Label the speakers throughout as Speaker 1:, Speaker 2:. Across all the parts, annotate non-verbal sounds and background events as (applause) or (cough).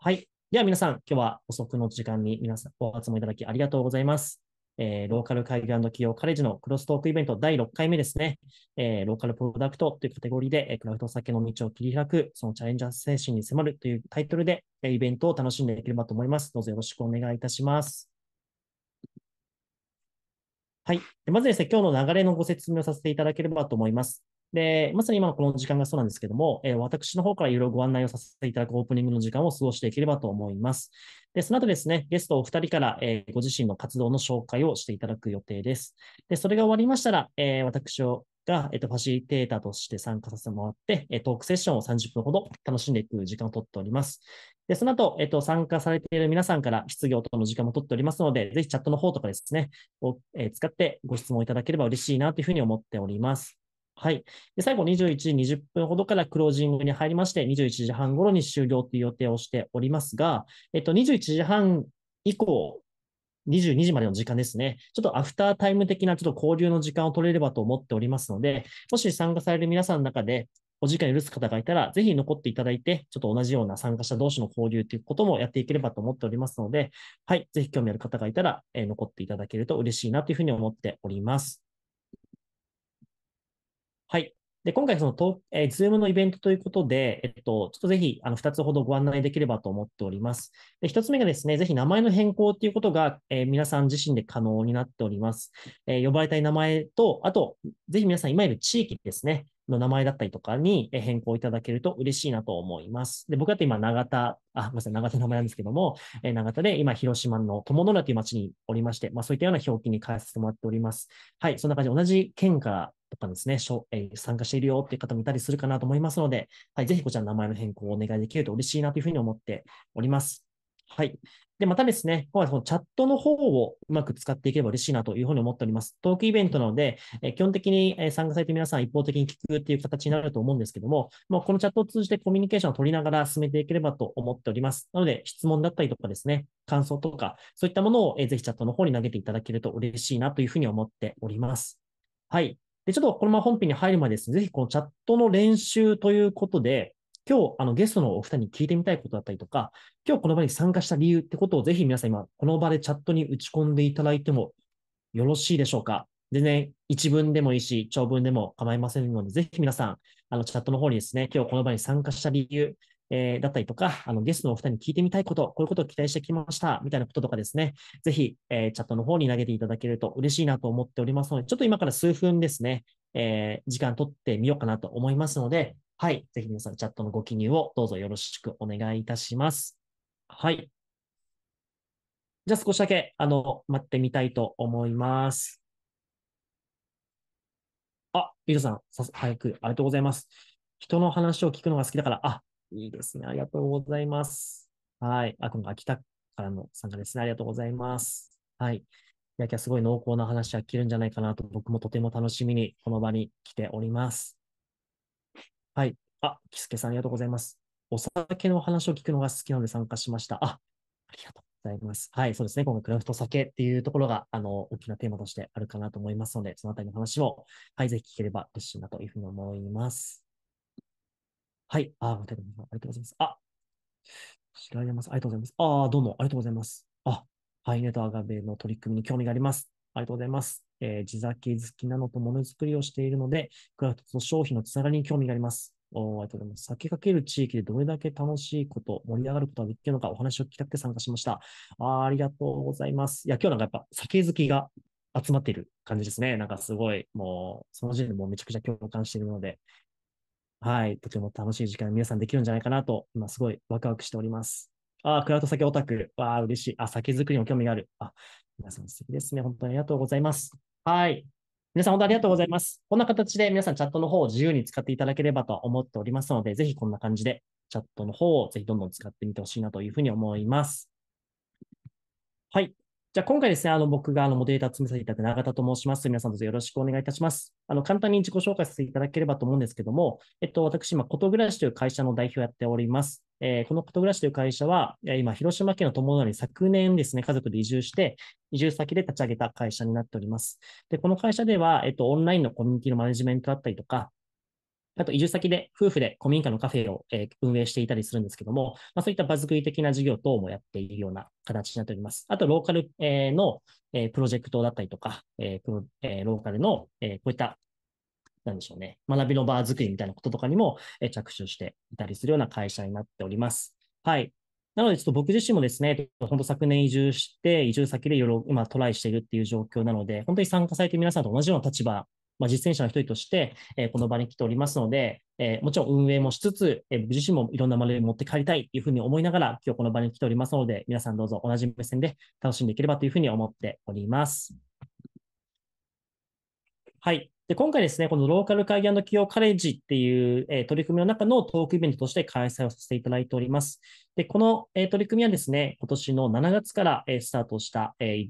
Speaker 1: はい。では皆さん、今日は遅くの時間に皆さんお集まりいただきありがとうございます。えー、ローカル海岸企業カレッジのクロストークイベント第6回目ですね。えー、ローカルプロダクトというカテゴリーで、えー、クラフト酒の道を切り開く、そのチャレンジャー精神に迫るというタイトルで、えー、イベントを楽しんでいければと思います。どうぞよろしくお願いいたします。はい。まずですね、今日の流れのご説明をさせていただければと思います。で、まさに今のこの時間がそうなんですけども、えー、私の方からいろいろご案内をさせていただくオープニングの時間を過ごしていければと思います。で、その後ですね、ゲストお二人から、えー、ご自身の活動の紹介をしていただく予定です。で、それが終わりましたら、えー、私が、えっと、ファシリテーターとして参加させてもらって、えトークセッションを30分ほど楽しんでいく時間をとっております。で、その後、えっと、参加されている皆さんから質疑応答の時間もとっておりますので、ぜひチャットの方とかですね、を、えー、使ってご質問いただければ嬉しいなというふうに思っております。はい。で最後21時20分ほどからクロージングに入りまして、21時半頃に終了という予定をしておりますが、えっと、21時半以降、22時までの時間ですね。ちょっとアフタータイム的なちょっと交流の時間を取れればと思っておりますので、もし参加される皆さんの中で、お時間許す方がいたら、ぜひ残っていただいて、ちょっと同じような参加者同士の交流ということもやっていければと思っておりますので、はい、ぜひ興味ある方がいたら、えー、残っていただけると嬉しいなというふうに思っております。はい。で、今回そのと、えー、Zoom のイベントということで、えっと、ちょっとぜひ、あの、二つほどご案内できればと思っております。で、一つ目がですね、ぜひ名前の変更ということが、えー、皆さん自身で可能になっております。えー、呼ばれたい名前と、あと、ぜひ皆さん今いる地域ですね、の名前だったりとかに変更いただけると嬉しいなと思います。で、僕だって今、長田、あ、ごめんなさい、長田の名前なんですけども、えー、長田で今、広島の友野浦という町におりまして、まあそういったような表記に変えさせてもらっております。はい、そんな感じで同じ県からとかですね、えー、参加しているよっていう方もいたりするかなと思いますので、はい、ぜひこちらの名前の変更をお願いできると嬉しいなというふうに思っております。はい。で、またですね、今回のチャットの方をうまく使っていければ嬉しいなというふうに思っております。トークイベントなので、え基本的に参加されて皆さん一方的に聞くっていう形になると思うんですけども、まあ、このチャットを通じてコミュニケーションを取りながら進めていければと思っております。なので、質問だったりとかですね、感想とか、そういったものを、えぜひチャットの方に投げていただけると嬉しいなというふうに思っております。はい。で、ちょっとこのまま本編に入る前ですね、ぜひこのチャットの練習ということで、今日あのゲストのお二人に聞いてみたいことだったりとか、今日この場に参加した理由ってことをぜひ皆さん今、この場でチャットに打ち込んでいただいてもよろしいでしょうか。全然、ね、一文でもいいし、長文でも構いませんので、ぜひ皆さん、あのチャットの方にですね、今日この場に参加した理由、えー、だったりとか、あのゲストのお二人に聞いてみたいこと、こういうことを期待してきました、みたいなこととかですね、ぜひ、えー、チャットの方に投げていただけると嬉しいなと思っておりますので、ちょっと今から数分ですね、えー、時間取ってみようかなと思いますので、はい、ぜひ皆さんチャットのご記入をどうぞよろしくお願いいたします。はい。じゃあ少しだけ、あの、待ってみたいと思います。あ、皆さん、早く、ありがとうございます。人の話を聞くのが好きだから、あ、いいですね。ありがとうございます。はい。あ、今の秋田からの参加ですね。ありがとうございます。はい。いや、今日すごい濃厚な話は聞けるんじゃないかなと、僕もとても楽しみにこの場に来ております。はい。あ、キスケさんありがとうございます。お酒の話を聞くのが好きなので参加しました。あ、ありがとうございます。はい、そうですね。今回クラフト酒っていうところが、あの、大きなテーマとしてあるかなと思いますので、そのあたりの話を、はい、ぜひ聞ければ嬉しいなというふうに思います。はい。あ、ありがとうございます。あ、白山さん、ありがとうございます。あ、どうも、ありがとうございます。あ、ハイネとアガベの取り組みに興味があります。ありがとうございます。えー、地酒好きなのとものづくりをしているので、クラフトと商品のつながりに興味があります。おありがとうございます。酒かける地域でどれだけ楽しいこと、盛り上がることができるのか、お話を聞きたくて参加しました。あありがとうございます。いや、今日なんかやっぱ酒好きが集まっている感じですね。なんかすごい、もう、その時点でもうめちゃくちゃ共感しているので、はい、とても楽しい時間皆さんできるんじゃないかなと、今すごいワクワクしております。ああ、クラウド酒オタク。わあ、嬉しい。あ、酒造りも興味がある。あ、皆さん素敵ですね。本当にありがとうございます。はい。皆さん本当ありがとうございます。こんな形で皆さんチャットの方を自由に使っていただければと思っておりますので、ぜひこんな感じでチャットの方をぜひどんどん使ってみてほしいなというふうに思います。はい。じゃあ今回ですね、あの僕があのモデレーターを務めさせていただく永田と申します。皆さんどうぞよろしくお願いいたします。あの簡単に自己紹介させていただければと思うんですけども、えっと、私今、ことぐらしという会社の代表をやっております。えー、このことぐらしという会社は、今、広島県の友成に昨年ですね、家族で移住して、移住先で立ち上げた会社になっております。で、この会社では、えっと、オンラインのコミュニティのマネジメントだったりとか、あと移住先で夫婦で古民家のカフェを、え運営していたりするんですけども、まあ、そういった場作り的な事業等もやっているような形になっております。あと、ローカル、えの、えプロジェクトだったりとか、えプロえローカルの、えこういったなんでしょうね、学びの場作りみたいなこととかにも、え着手していたりするような会社になっております。はい。なので、ちょっと僕自身もですね、本当昨年移住して、移住先でいろいろ今トライしているっていう状況なので、本当に参加されて皆さんと同じような立場まあ、実践者の一人として、えー、この場に来ておりますので、えー、もちろん運営もしつつ、えー、僕自身もいろんな学びを持って帰りたいというふうに思いながら、今日この場に来ておりますので、皆さんどうぞ同じ目線で楽しんでいければというふうに思っております。はい。で、今回ですね、このローカル会議企業カレッジっていう、えー、取り組みの中のトークイベントとして開催をさせていただいております。で、この、えー、取り組みはですね、今年の7月から、えー、スタートした、え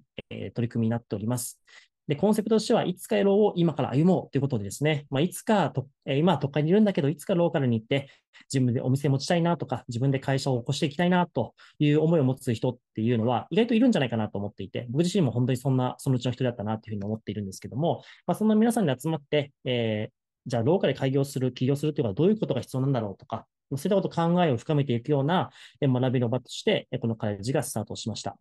Speaker 1: 取り組みになっております。で、コンセプトとしては、いつかエロを今から歩もうということでですね、まあ、いつかと、え今は都会にいるんだけど、いつかローカルに行って、自分でお店持ちたいなとか、自分で会社を起こしていきたいなという思いを持つ人っていうのは、意外といるんじゃないかなと思っていて、僕自身も本当にそんな、そのうちの一人だったなというふうに思っているんですけども、まあ、そんな皆さんに集まって、えー、じゃあ、ローカルで開業する、起業するというのはどういうことが必要なんだろうとか、そういったこと考えを深めていくような学びの場として、この会事がスタートしました。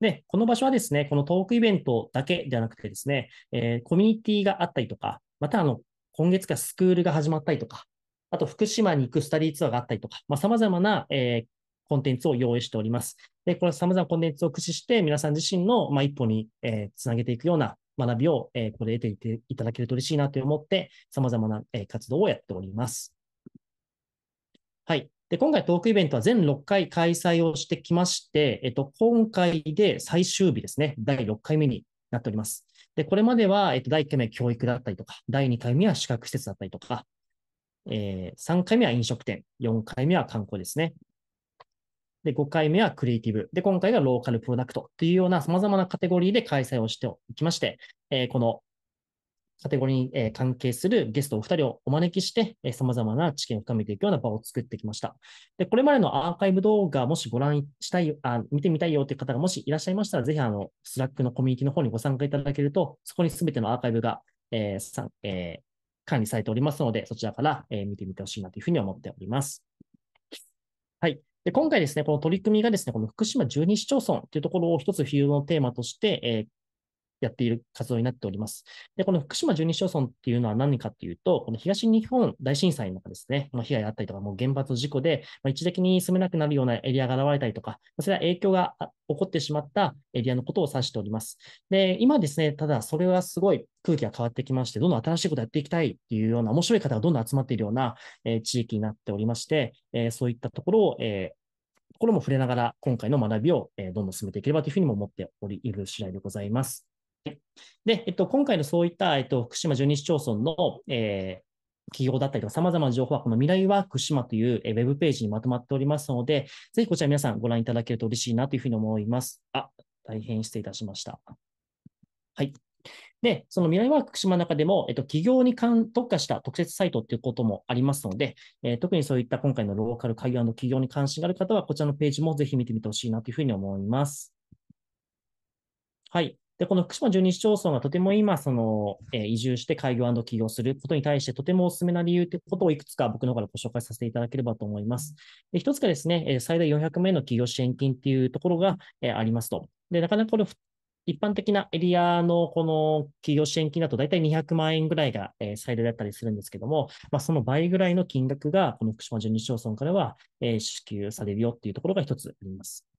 Speaker 1: で、この場所はですね、このトークイベントだけではなくてですね、えー、コミュニティがあったりとか、またあの、今月からスクールが始まったりとか、あと福島に行くスタディツアーがあったりとか、まあ、様々な、えー、コンテンツを用意しております。で、これ様々なコンテンツを駆使して、皆さん自身の、まあ、一歩に、えー、つなげていくような学びを、えー、これ得ていただけると嬉しいなと思って、様々な、えー、活動をやっております。はい。で、今回トークイベントは全6回開催をしてきまして、えっと、今回で最終日ですね、第6回目になっております。で、これまでは、えっと、第1回目は教育だったりとか、第2回目は資格施設だったりとか、えー、3回目は飲食店、4回目は観光ですね。で、5回目はクリエイティブ。で、今回がローカルプロダクトというような様々なカテゴリーで開催をしていきまして、えー、このカテゴリーに、え関係するゲストお二人をお招きして、えまざまな知見を深めていくような場を作ってきました。で、これまでのアーカイブ動画、もしご覧したい、あ見てみたいよという方がもしいらっしゃいましたら、ぜひ、あの、スラックのコミュニティの方にご参加いただけると、そこにすべてのアーカイブが、えーさえー、管理されておりますので、そちらから、えー、見てみてほしいなというふうに思っております。はい。で今回ですね、この取り組みがですね、この福島12市町村というところを一つ冬のテーマとして、えー、やっている活動になっております。で、この福島12市町村っていうのは何かっていうと、この東日本大震災のですね、の被害があったりとか、もう原発事故で、まあ、一時的に住めなくなるようなエリアが現れたりとか、それは影響が起こってしまったエリアのことを指しております。で、今ですね、ただそれはすごい空気が変わってきまして、どんどん新しいことやっていきたいっていうような面白い方がどんどん集まっているような、えー、地域になっておりまして、えー、そういったところを、えーこれも触れながら、今回の学びを、えどんどん進めていければというふうにも思っておりいる次第でございます。で、えっと、今回のそういった、えっと、福島十二市町村の、えー、企業だったりとか、様々な情報は、この未来ワーク島というウェブページにまとまっておりますので、ぜひこちら皆さんご覧いただけると嬉しいなというふうに思います。あ、大変失礼いたしました。はい。で、その未来ワーク島の中でも、えっと、企業に関特化した特設サイトということもありますので、えー、特にそういった今回のローカル会話の企業に関心がある方は、こちらのページもぜひ見てみてほしいなというふうに思います。はい。で、この福島12市町村がとても今、その、えー、移住して開業起業することに対してとてもお勧めな理由ということをいくつか僕の方からご紹介させていただければと思います。で、一つがですね、えー、最大400名の企業支援金っていうところが、えー、ありますと。で、なかなかこれ、一般的なエリアのこの企業支援金だと大体200万円ぐらいが、え最大だったりするんですけども、まあ、その倍ぐらいの金額がこの福島12市町村からは、え支給されるよっていうところが一つあります。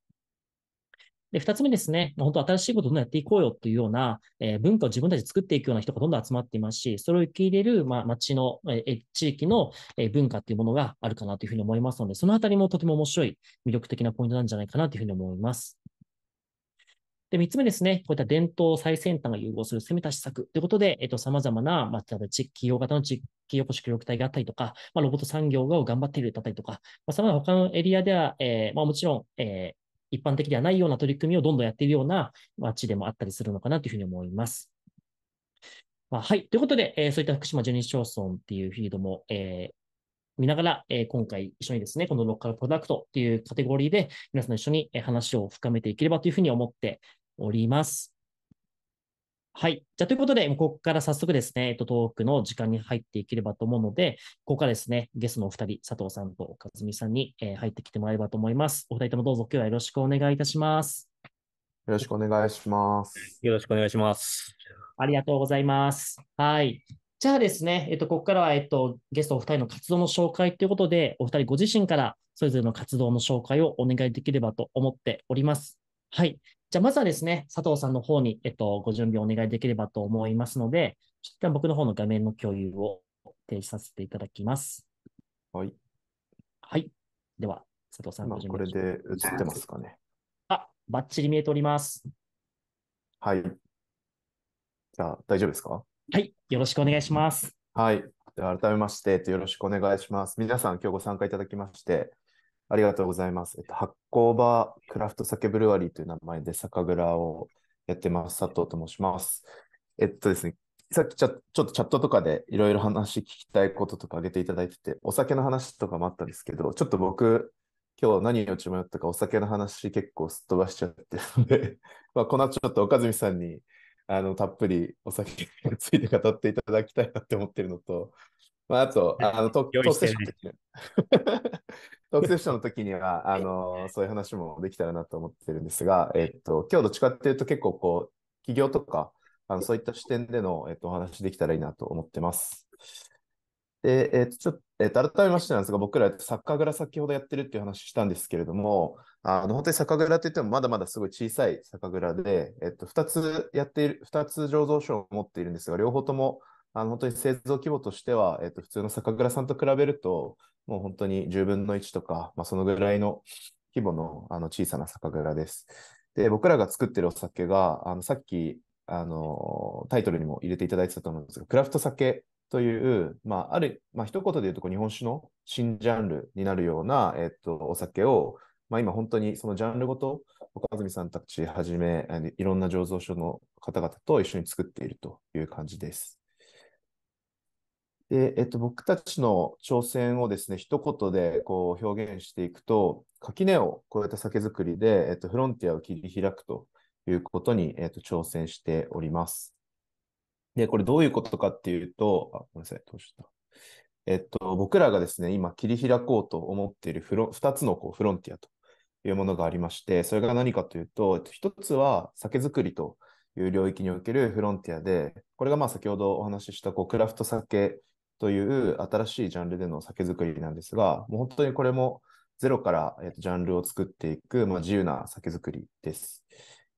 Speaker 1: で、二つ目ですね、本当新しいことをどんどんやっていこうよというような、えー、文化を自分たちで作っていくような人がどんどん集まっていますし、それを受け入れる、まあ、町の、えー、地域の、えー、文化っていうものがあるかなというふうに思いますので、そのあたりもとても面白い、魅力的なポイントなんじゃないかなというふうに思います。で、三つ目ですね、こういった伝統最先端が融合する攻めた施策ということで、えっと、様々な、まあ、例えば企業型の地域おこ協力隊があったりとか、まあ、ロボット産業が頑張っているだったりとか、まあ、ざまな他のエリアでは、えー、まあ、もちろん、えー、一般的ではないような取り組みをどんどんやっているような街でもあったりするのかなというふうに思います。まあ、はい。ということで、えー、そういった福島12市町村っていうフィードも、えー、見ながら、えー、今回一緒にですね、このロッカルプロダクトっていうカテゴリーで皆さん一緒に話を深めていければというふうに思っております。はい。じゃということで、ここから早速ですね、えっと、トークの時間に入っていければと思うので、ここからですね、ゲストのお二人、佐藤さんと岡美さんに、えー、入ってきてもらえればと思います。お二人ともどうぞ今日はよろしくお願いいたします。よろしくお願いします。よろしくお願いします。ありがとうございます。はい。じゃあですね、えっと、ここからは、えっと、ゲストお二人の活動の紹介ということで、お二人ご自身からそれぞれの活動の紹介をお願いできればと思っております。はい。じゃあ、まずはですね、佐藤さんの方に、えっと、ご準備をお願いできればと思いますので、ちょっと僕の方の画面の共有を停止させていただきます。はい。
Speaker 2: はい。では、佐藤さん、ご準備これで映ってますかね。あ、ばっちり見えております。はい。じゃあ、大丈夫ですかはい。よろしくお願いします。はい。改めまして、よろしくお願いします。皆さん、今日ご参加いただきまして、ありがとうございます。えっと、発酵場クラフト酒ブルワリーという名前で酒蔵をやってます。佐藤と申します。えっとですね、さっきちょっとチャットとかでいろいろ話聞きたいこととか挙げていただいてて、お酒の話とかもあったんですけど、ちょっと僕、今日何をち迷ったかお酒の話結構すっ飛ばしちゃってるので (laughs) まあ、この後ちょっと岡住さんにあのたっぷりお酒について語っていただきたいなって思ってるのと、まあ、あと、あの、東京セッション特セッションの時には、あの、そういう話もできたらなと思ってるんですが、えっと、今日どっちかっていうと結構こう、企業とか、あのそういった視点での、えっと、お話できたらいいなと思ってます。で、えっと、ちょっと、えっと、改めましてなんですが、僕らサッカーラ先ほどやってるっていう話したんですけれども、あの、本当に酒蔵って言ってもまだまだすごい小さい酒蔵で、えっと、2つやっている、2つ醸造所を持っているんですが、両方とも、あの、本当に製造規模としては、えっと、普通の酒蔵さんと比べると、もう本当に10分の1とか、まあ、そのぐらいの規模のあの小さな酒蔵です。で、僕らが作ってるお酒が、あのさっきあのタイトルにも入れていただいてたと思うんですが、クラフト酒という、まあ、ある、まあ、一言で言うと、日本酒の新ジャンルになるような、えっと、お酒を、まあ、今本当にそのジャンルごと、岡住さんたちはじめ、いろんな醸造所の方々と一緒に作っているという感じです。で、えっと、僕たちの挑戦をですね、一言でこう表現していくと、垣根を越えた酒造りで、えっと、フロンティアを切り開くということに、えっと、挑戦しております。で、これどういうことかっていうと、あ、ごめんなさい、どうしたえっと、僕らがですね、今切り開こうと思っているフロ2つのこうフロンティアというものがありまして、それが何かというと、えっと、1つは酒造りという領域におけるフロンティアで、これがまあ先ほどお話ししたこうクラフト酒という新しいジャンルでの酒造りなんですが、もう本当にこれもゼロから、えー、とジャンルを作っていく、まあ、自由な酒造りです。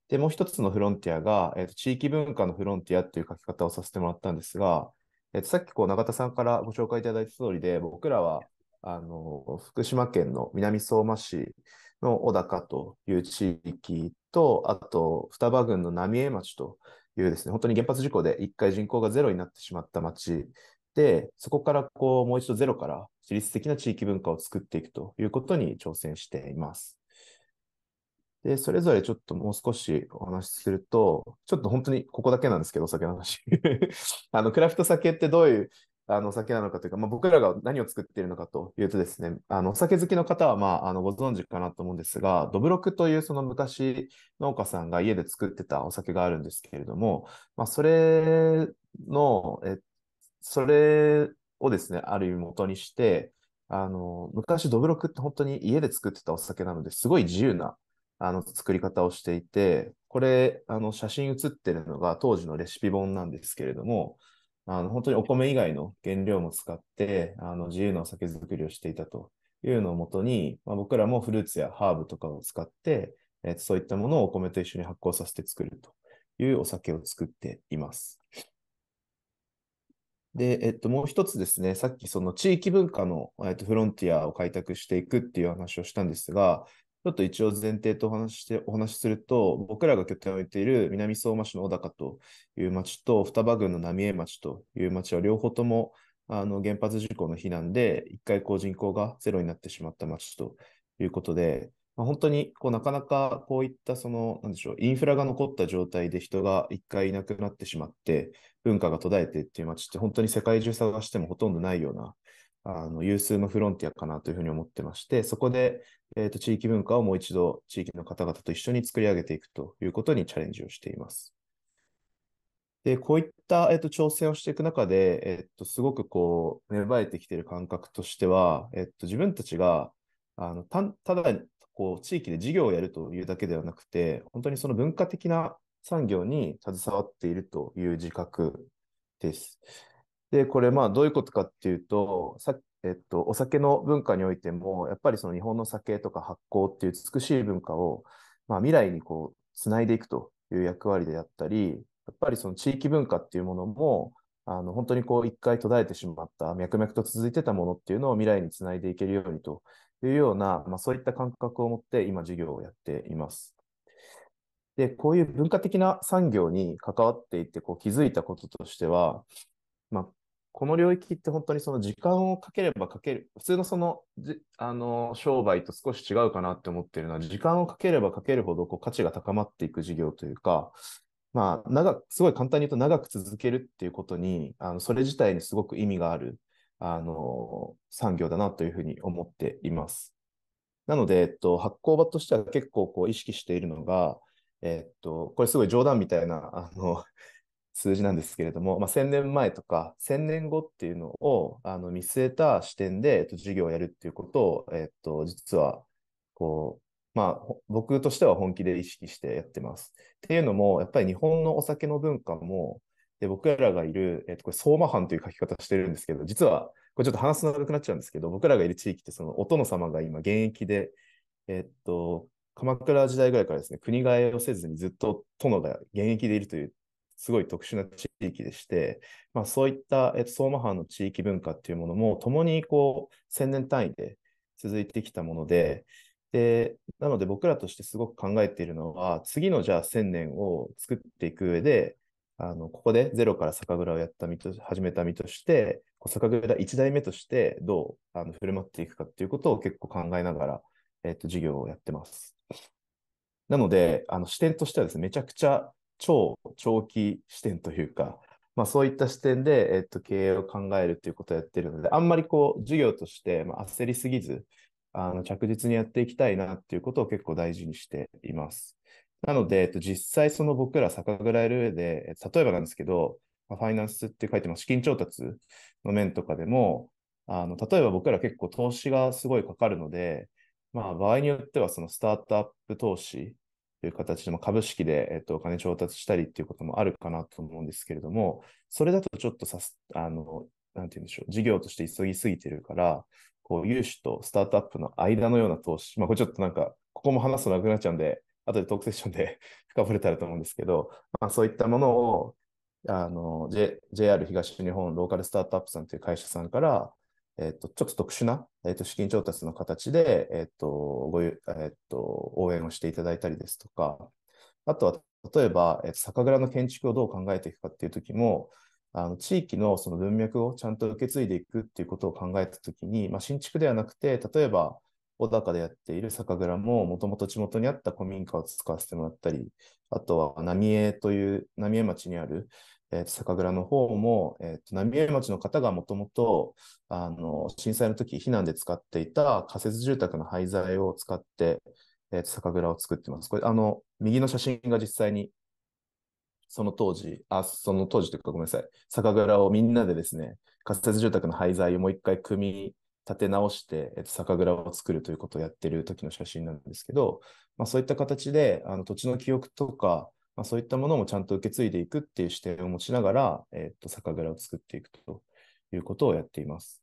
Speaker 2: で、もう一つのフロンティアが、えー、と地域文化のフロンティアという書き方をさせてもらったんですが、えー、とさっきこう永田さんからご紹介いただいた通りで、僕らはあの福島県の南相馬市の小高という地域と、あと双葉郡の浪江町というですね、本当に原発事故で1回人口がゼロになってしまった町、そこからこう、もう一度ゼロから自律的な地域文化を作っていくということに挑戦しています。で、それぞれちょっともう少しお話しすると、ちょっと本当にここだけなんですけど、お酒の話。(laughs) あの、クラフト酒ってどういうあのお酒なのかというか、まあ、僕らが何を作っているのかというとですね、あのお酒好きの方は、まあ、あのご存知かなと思うんですが、どぶろくというその昔農家さんが家で作ってたお酒があるんですけれども、まあ、それの、えっそれをですね、ある意味元にして、あの、昔どぶろくって本当に家で作ってたお酒なのですごい自由なあの作り方をしていて、これ、あの写真写ってるのが当時のレシピ本なんですけれども、あの本当にお米以外の原料も使ってあの自由なお酒作りをしていたというのをもとに、まあ、僕らもフルーツやハーブとかを使って、えー、そういったものをお米と一緒に発酵させて作るというお酒を作っています。で、えっと、もう一つですね、さっきその地域文化の、えっと、フロンティアを開拓していくっていう話をしたんですが、ちょっと一応前提とお話してお話しすると、僕らが拠点を置いている南相馬市の小高という町と、双葉郡の浪江町という町は両方ともあの原発事故の避難で、一回こう人口がゼロになってしまった町ということで、まあ、本当にこうなかなかこういったその、なんでしょう、インフラが残った状態で人が一回いなくなってしまって、文化が途絶えてっていう街って、本当に世界中探してもほとんどないような、あの有数のフロンティアかなというふうに思ってまして、そこで、えと、地域文化をもう一度地域の方々と一緒に作り上げていくということにチャレンジをしています。で、こういった、えーと、挑戦をしていく中で、えーと、すごくこう芽生えてきている感覚としては、えー、と自分たちがあのただこう地域で事業をやるというだけではなくて、本当にその文化的な産業に携わっているという自覚です。で、これ、まあ、どういうことかっていうと、さえっと、お酒の文化においても、やっぱりその日本の酒とか発酵っていう美しい文化を、まあ、未来にこう、つないでいくという役割であったり、やっぱりその地域文化っていうものも、あの、本当にこう、一回途絶えてしまった、脈々と続いてたものっていうのを未来につないでいけるようにというような、まあ、そういった感覚を持って今授業をやっています。で、こういう文化的な産業に関わっていてこう気づいたこととしては、まあ、この領域って本当にその時間をかければかける、普通のそのじあの商売と少し違うかなって思ってるのは、時間をかければかけるほどこう価値が高まっていく事業というか、まあ、長すごい簡単に言うと長く続けるっていうことに、あのそれ自体にすごく意味があるあの、産業だなというふうに思っています。なので、えっと、発行場としては結構こう意識しているのが、えっと、これすごい冗談みたいな、あの、(laughs) 数字なんですけれども、まあ、1000年前とか1000年後っていうのをあの見据えた視点で、えっと、授業をやるっていうことを、えっと、実はこう、まあ、僕としては本気で意識してやってます。っていうのも、やっぱり日本のお酒の文化もで、僕らがいる、えっと、これ、相馬藩という書き方してるんですけど、実は、これちょっと話す長くなっちゃうんですけど、僕らがいる地域って、そのお殿様が今、現役で、えっと、鎌倉時代ぐらいからですね、国替えをせずにずっと殿が現役でいるという、すごい特殊な地域でして、まあ、そういった、えっと、相馬藩の地域文化っていうものも、共にこう、千年単位で続いてきたもので、で、なので僕らとしてすごく考えているのは、次のじゃあ1000年を作っていく上で、あのここでゼロから酒蔵をやった身と始めた身として、酒蔵1代目としてどうあの振る舞っていくかっていうことを結構考えながら、えーと、授業をやってます。なので、あの視点としてはですね、めちゃくちゃ超長期視点というか、まあ、そういった視点で、えっと、経営を考えるということをやっているので、あんまりこう、授業として、まあ、焦りすぎず、あの着実にやっていきたいなっていうことを結構大事にしています。なので、えっと、実際その僕ら酒蔵える上で、例えばなんですけど、ファイナンスって書いてます資金調達の面とかでも、あの例えば僕ら結構投資がすごいかかるので、まあ、場合によってはそのスタートアップ投資という形で、ま株式で、えっと、お金調達したりっていうこともあるかなと思うんですけれども、それだとちょっとさす、あの、なんて言うんでしょう、事業として急ぎすぎてるから、こう、融資とスタートアップの間のような投資、まあ、これちょっとなんか、ここも話すとなくなっちゃうんで、後でトークセッションで (laughs) 深掘れたらと思うんですけど、まあ、そういったものをあの、J、JR 東日本ローカルスタートアップさんという会社さんから、えっと、ちょっと特殊な、えっと、資金調達の形で、えっと、ごえっと、応援をしていただいたりですとか、あとは、例えば、えっと、酒蔵の建築をどう考えていくかっていうときも、あの地域のその文脈をちゃんと受け継いでいくっていうことを考えたときに、まあ、新築ではなくて、例えば、小高でやっている酒蔵も、もともと地元にあった古民家を使わせてもらったり、あとは浪江という、浪江町にある、えー、酒蔵の方も、えー、浪江町の方がもともと震災の時避難で使っていた仮設住宅の廃材を使って、えー、酒蔵を作ってます。これあの右の写真が実際にその当時、あ、その当時というかごめんなさい、酒蔵をみんなでですね、仮設住宅の廃材をもう一回組み立て直して、えっと、酒蔵を作るということをやってる時の写真なんですけど、まあ、そういった形であの土地の記憶とか、まあ、そういったものもちゃんと受け継いでいくっていう視点を持ちながら、えっと、酒蔵を作っていくということをやっています。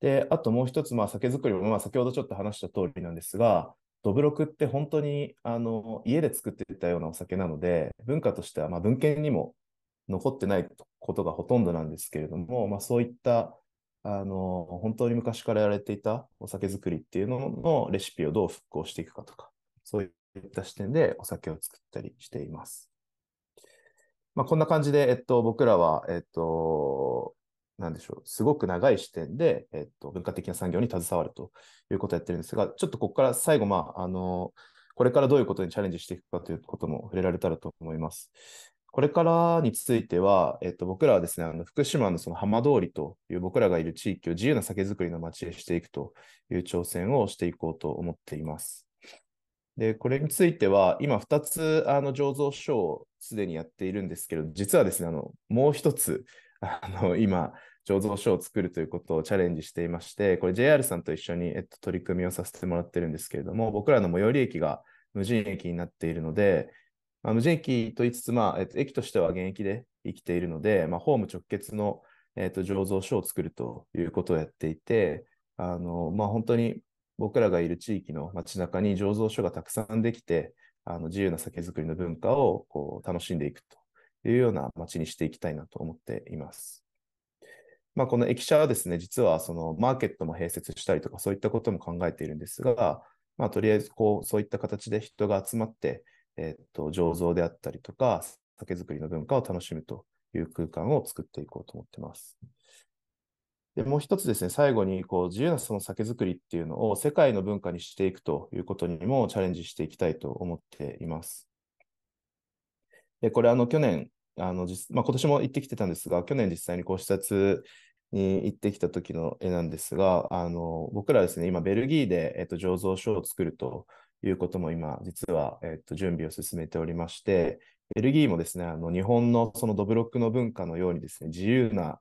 Speaker 2: で、あともう一つ、まあ、酒造りも、まあ、先ほどちょっと話した通りなんですが、どぶろくって本当にあの家で作ってたようなお酒なので、文化としては、まあ、文献にも残ってないことがほとんどなんですけれども、まあ、そういったあの、本当に昔からやられていたお酒作りっていうののレシピをどう復興していくかとか、そういった視点でお酒を作ったりしています。まあ、こんな感じで、えっと、僕らは、えっと、なんでしょう、すごく長い視点で、えっと、文化的な産業に携わるということをやってるんですが、ちょっとここから最後、まあ、あの、これからどういうことにチャレンジしていくかということも触れられたらと思います。これからについては、えっと、僕らはですね、あの福島のその浜通りという僕らがいる地域を自由な酒造りの街へしていくという挑戦をしていこうと思っています。で、これについては、今2つあの醸造所をすでにやっているんですけど、実はですね、あのもう1つ、あの今、醸造所を作るということをチャレンジしていまして、これ JR さんと一緒に、えっと、取り組みをさせてもらってるんですけれども、僕らの最寄り駅が無人駅になっているので、あ、の前期と言いつつ、まあ、えっと、駅としては現役で生きているので、まあ、ホーム直結の、えっと、醸造所を作るということをやっていて、あの、まあ、本当に僕らがいる地域の街中に醸造所がたくさんできて、あの自由な酒造りの文化をこう楽しんでいくというような街にしていきたいなと思っています。まあ、この駅舎はですね、実はそのマーケットも併設したりとかそういったことも考えているんですが、まあ、とりあえずこうそういった形で人が集まって、えっと、醸造であったりとか、酒造りの文化を楽しむという空間を作っていこうと思ってます。でもう一つですね、最後にこう自由なその酒造りっていうのを世界の文化にしていくということにもチャレンジしていきたいと思っています。でこれあの去年、あのまあ、今年も行ってきてたんですが、去年実際にこう視察に行ってきた時の絵なんですが、あの僕らですね、今ベルギーで、えっと、醸造所を作るということも今、実は、えっと、準備を進めておりまして、ベルギーもですね、あの日本のそのドブロックの文化のようにですね、自由な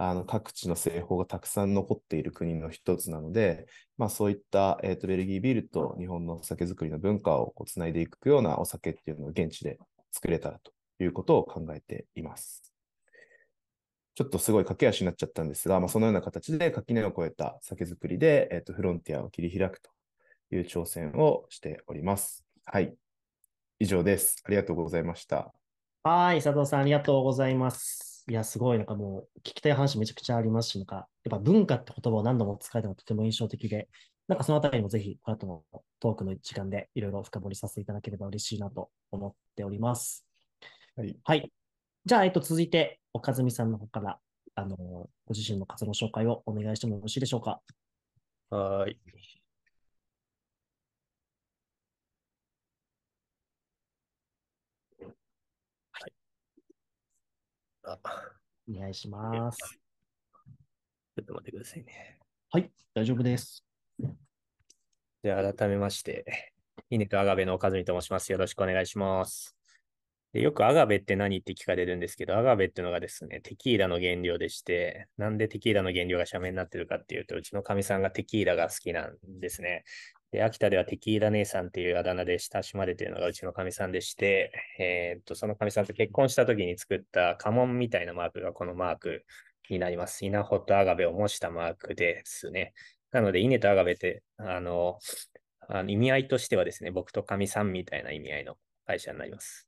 Speaker 2: あの各地の製法がたくさん残っている国の一つなので、まあ、そういった、えーと、ベルギービールと日本のお酒造りの文化をつないでいくようなお酒っていうのを現地で作れたらということを考えています。ちょっとすごい駆け足になっちゃったんですが、まあ、そのような形で垣根を越えた酒造りで、えーとフロンティアを切り開くという挑戦をしております。はい。以上です。ありがとうございました。
Speaker 1: はい、佐藤さん、ありがとうございます。いや、すごい、なんかもう、聞きたい話めちゃくちゃありますし、なんか、やっぱ文化って言葉を何度も使えたのとても印象的で、なんかそのあたりもぜひ、この後のトークの時間でいろいろ深掘りさせていただければ嬉しいなと思っております。はい。はい、じゃあ、えっと、続いて、岡住さんの方から、あのご自身の活動紹介をお願いしてもよろしいでしょうか。はい。お願いします。ちょっと待ってくださいね。はい、大丈夫です。
Speaker 3: じゃあ、改めまして、イネとアガベの岡住と申します。よろしくお願いします。でよくアガベって何って聞かれるんですけど、アガベっていうのがですね、テキーラの原料でして、なんでテキーラの原料が社名になってるかっていうと、うちのかみさんがテキーラが好きなんですね。で、秋田ではテキーラ姉さんっていうあだ名で親しまれているのがうちのかみさんでして、えー、っと、そのかみさんと結婚した時に作った家紋みたいなマークがこのマークになります。稲穂とアガベを模したマークですね。なので、稲とアガベって、あの、あの意味合いとしてはですね、僕とかみさんみたいな意味合いの会社になります。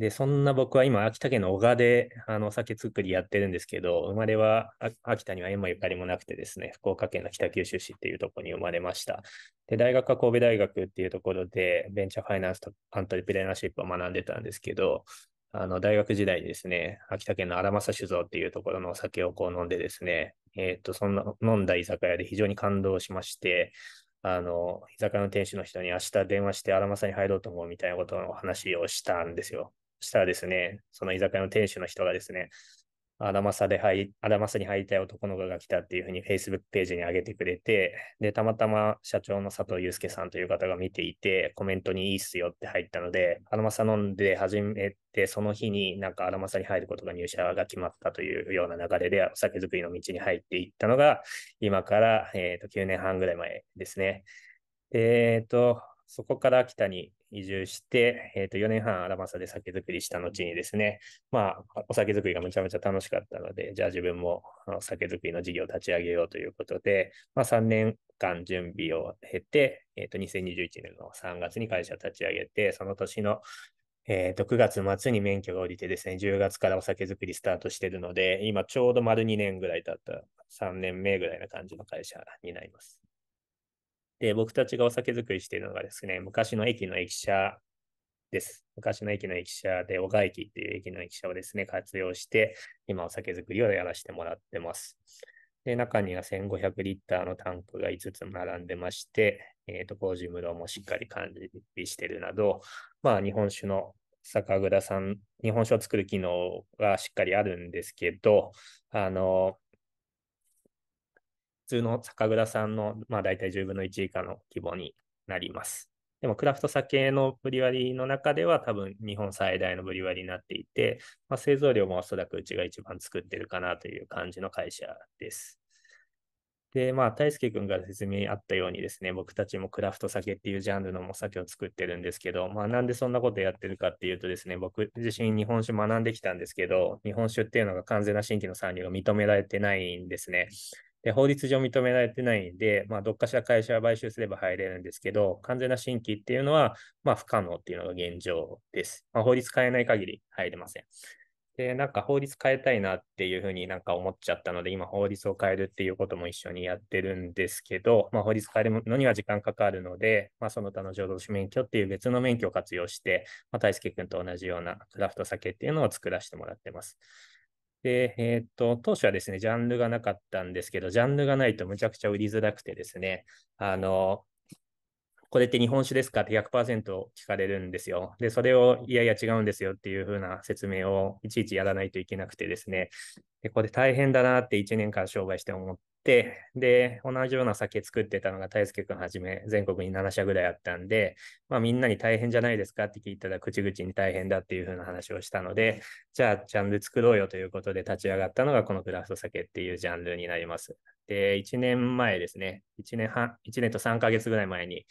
Speaker 3: で、そんな僕は今、秋田県の小川であのお酒作りやってるんですけど、生まれは秋田には縁もゆかりもなくてですね、福岡県の北九州市っていうところに生まれました。で、大学は神戸大学っていうところで、ベンチャーファイナンスとアントリプレーナーシップを学んでたんですけど、あの大学時代にですね、秋田県の荒政酒造っていうところのお酒をこう飲んでですね、えっ、ー、と、そんな飲んだ居酒屋で非常に感動しまして、あの、居酒屋の店主の人に明日電話して荒政に入ろうと思うみたいなことの話をしたんですよ。したらですね、その居酒屋の店主の人がですね、アダマサで入、アダマサに入りたい男の子が来たっていうふうに Facebook ページに上げてくれて、で、たまたま社長の佐藤祐介さんという方が見ていて、コメントにいいっすよって入ったので、アダマサ飲んで始めて、その日になんかアダマサに入ることが入社が決まったというような流れで、お酒作りの道に入っていったのが、今から、えー、と9年半ぐらい前ですね。えっ、ー、と、そこから秋田に移住して、えー、と4年半アラマサで酒造りした後にですね、まあ、お酒造りがめちゃめちゃ楽しかったので、じゃあ自分も酒造りの事業を立ち上げようということで、まあ、3年間準備を経て、えー、と2021年の3月に会社を立ち上げて、その年のえー、と9月末に免許が下りてですね、10月からお酒造りスタートしているので、今ちょうど丸2年ぐらい経った3年目ぐらいな感じの会社になります。で、僕たちがお酒作りしているのがですね、昔の駅の駅舎です。昔の駅の駅舎で、小川駅っていう駅の駅舎をですね、活用して、今お酒作りをやらせてもらってます。で、中には1500リッターのタンクが5つ並んでまして、えっ、ー、と、麹室もしっかり管理してるなど、まあ、日本酒の酒蔵さん、日本酒を作る機能がしっかりあるんですけど、あの、通の酒蔵さんの、まあ、大体10分の1以下の規模になります。でもクラフト酒のブリワリーの中では多分日本最大のブリワリーになっていて、まあ、製造量もおそらくうちが一番作ってるかなという感じの会社です。で、まあ、大輔君から説明あったようにですね、僕たちもクラフト酒っていうジャンルのお酒を作ってるんですけど、まあ、なんでそんなことやってるかっていうとですね、僕自身日本酒学んできたんですけど、日本酒っていうのが完全な新規の参入が認められてないんですね。で法律上認められてないんで、まあ、どっかしら会社を買収すれば入れるんですけど、完全な新規っていうのは、まあ、不可能っていうのが現状です。まあ、法律変えない限り入れません。で、なんか法律変えたいなっていうふうになんか思っちゃったので、今法律を変えるっていうことも一緒にやってるんですけど、まあ、法律変えるのには時間かかるので、まあ、その他の浄土士免許っていう別の免許を活用して、まあ、大輔君と同じようなクラフト酒っていうのを作らせてもらってます。で、えー、っと、当初はですね、ジャンルがなかったんですけど、ジャンルがないとむちゃくちゃ売りづらくてですね、あの、これって日本酒ですかって100%聞かれるんですよ。で、それを、いやいや違うんですよっていう風な説明をいちいちやらないといけなくてですね、で、ここで大変だなって1年間商売して思って、で、同じような酒作ってたのが大輔んはじめ、全国に7社ぐらいあったんで、まあみんなに大変じゃないですかって聞いたら、口々に大変だっていう風な話をしたので、じゃあジャンル作ろうよということで立ち上がったのが、このクラフト酒っていうジャンルになります。で、1年前ですね、1年半、1年と3ヶ月ぐらい前に、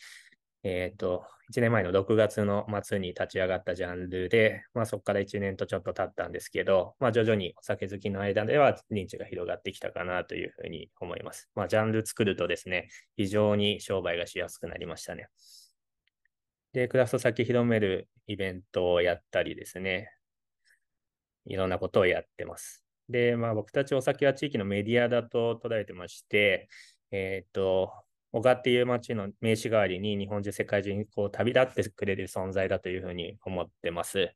Speaker 3: えっ、ー、と、1年前の6月の末に立ち上がったジャンルで、まあ、そこから1年とちょっと経ったんですけど、まあ、徐々にお酒好きの間では認知が広がってきたかなというふうに思います。まあ、ジャンル作るとですね、非常に商売がしやすくなりましたね。で、クラフト先広めるイベントをやったりですね、いろんなことをやってます。で、まあ、僕たちお酒は地域のメディアだと捉えてまして、えっ、ー、と、小川っていう町の名刺代わりに日本中世界中にこう旅立ってくれる存在だというふうに思ってます。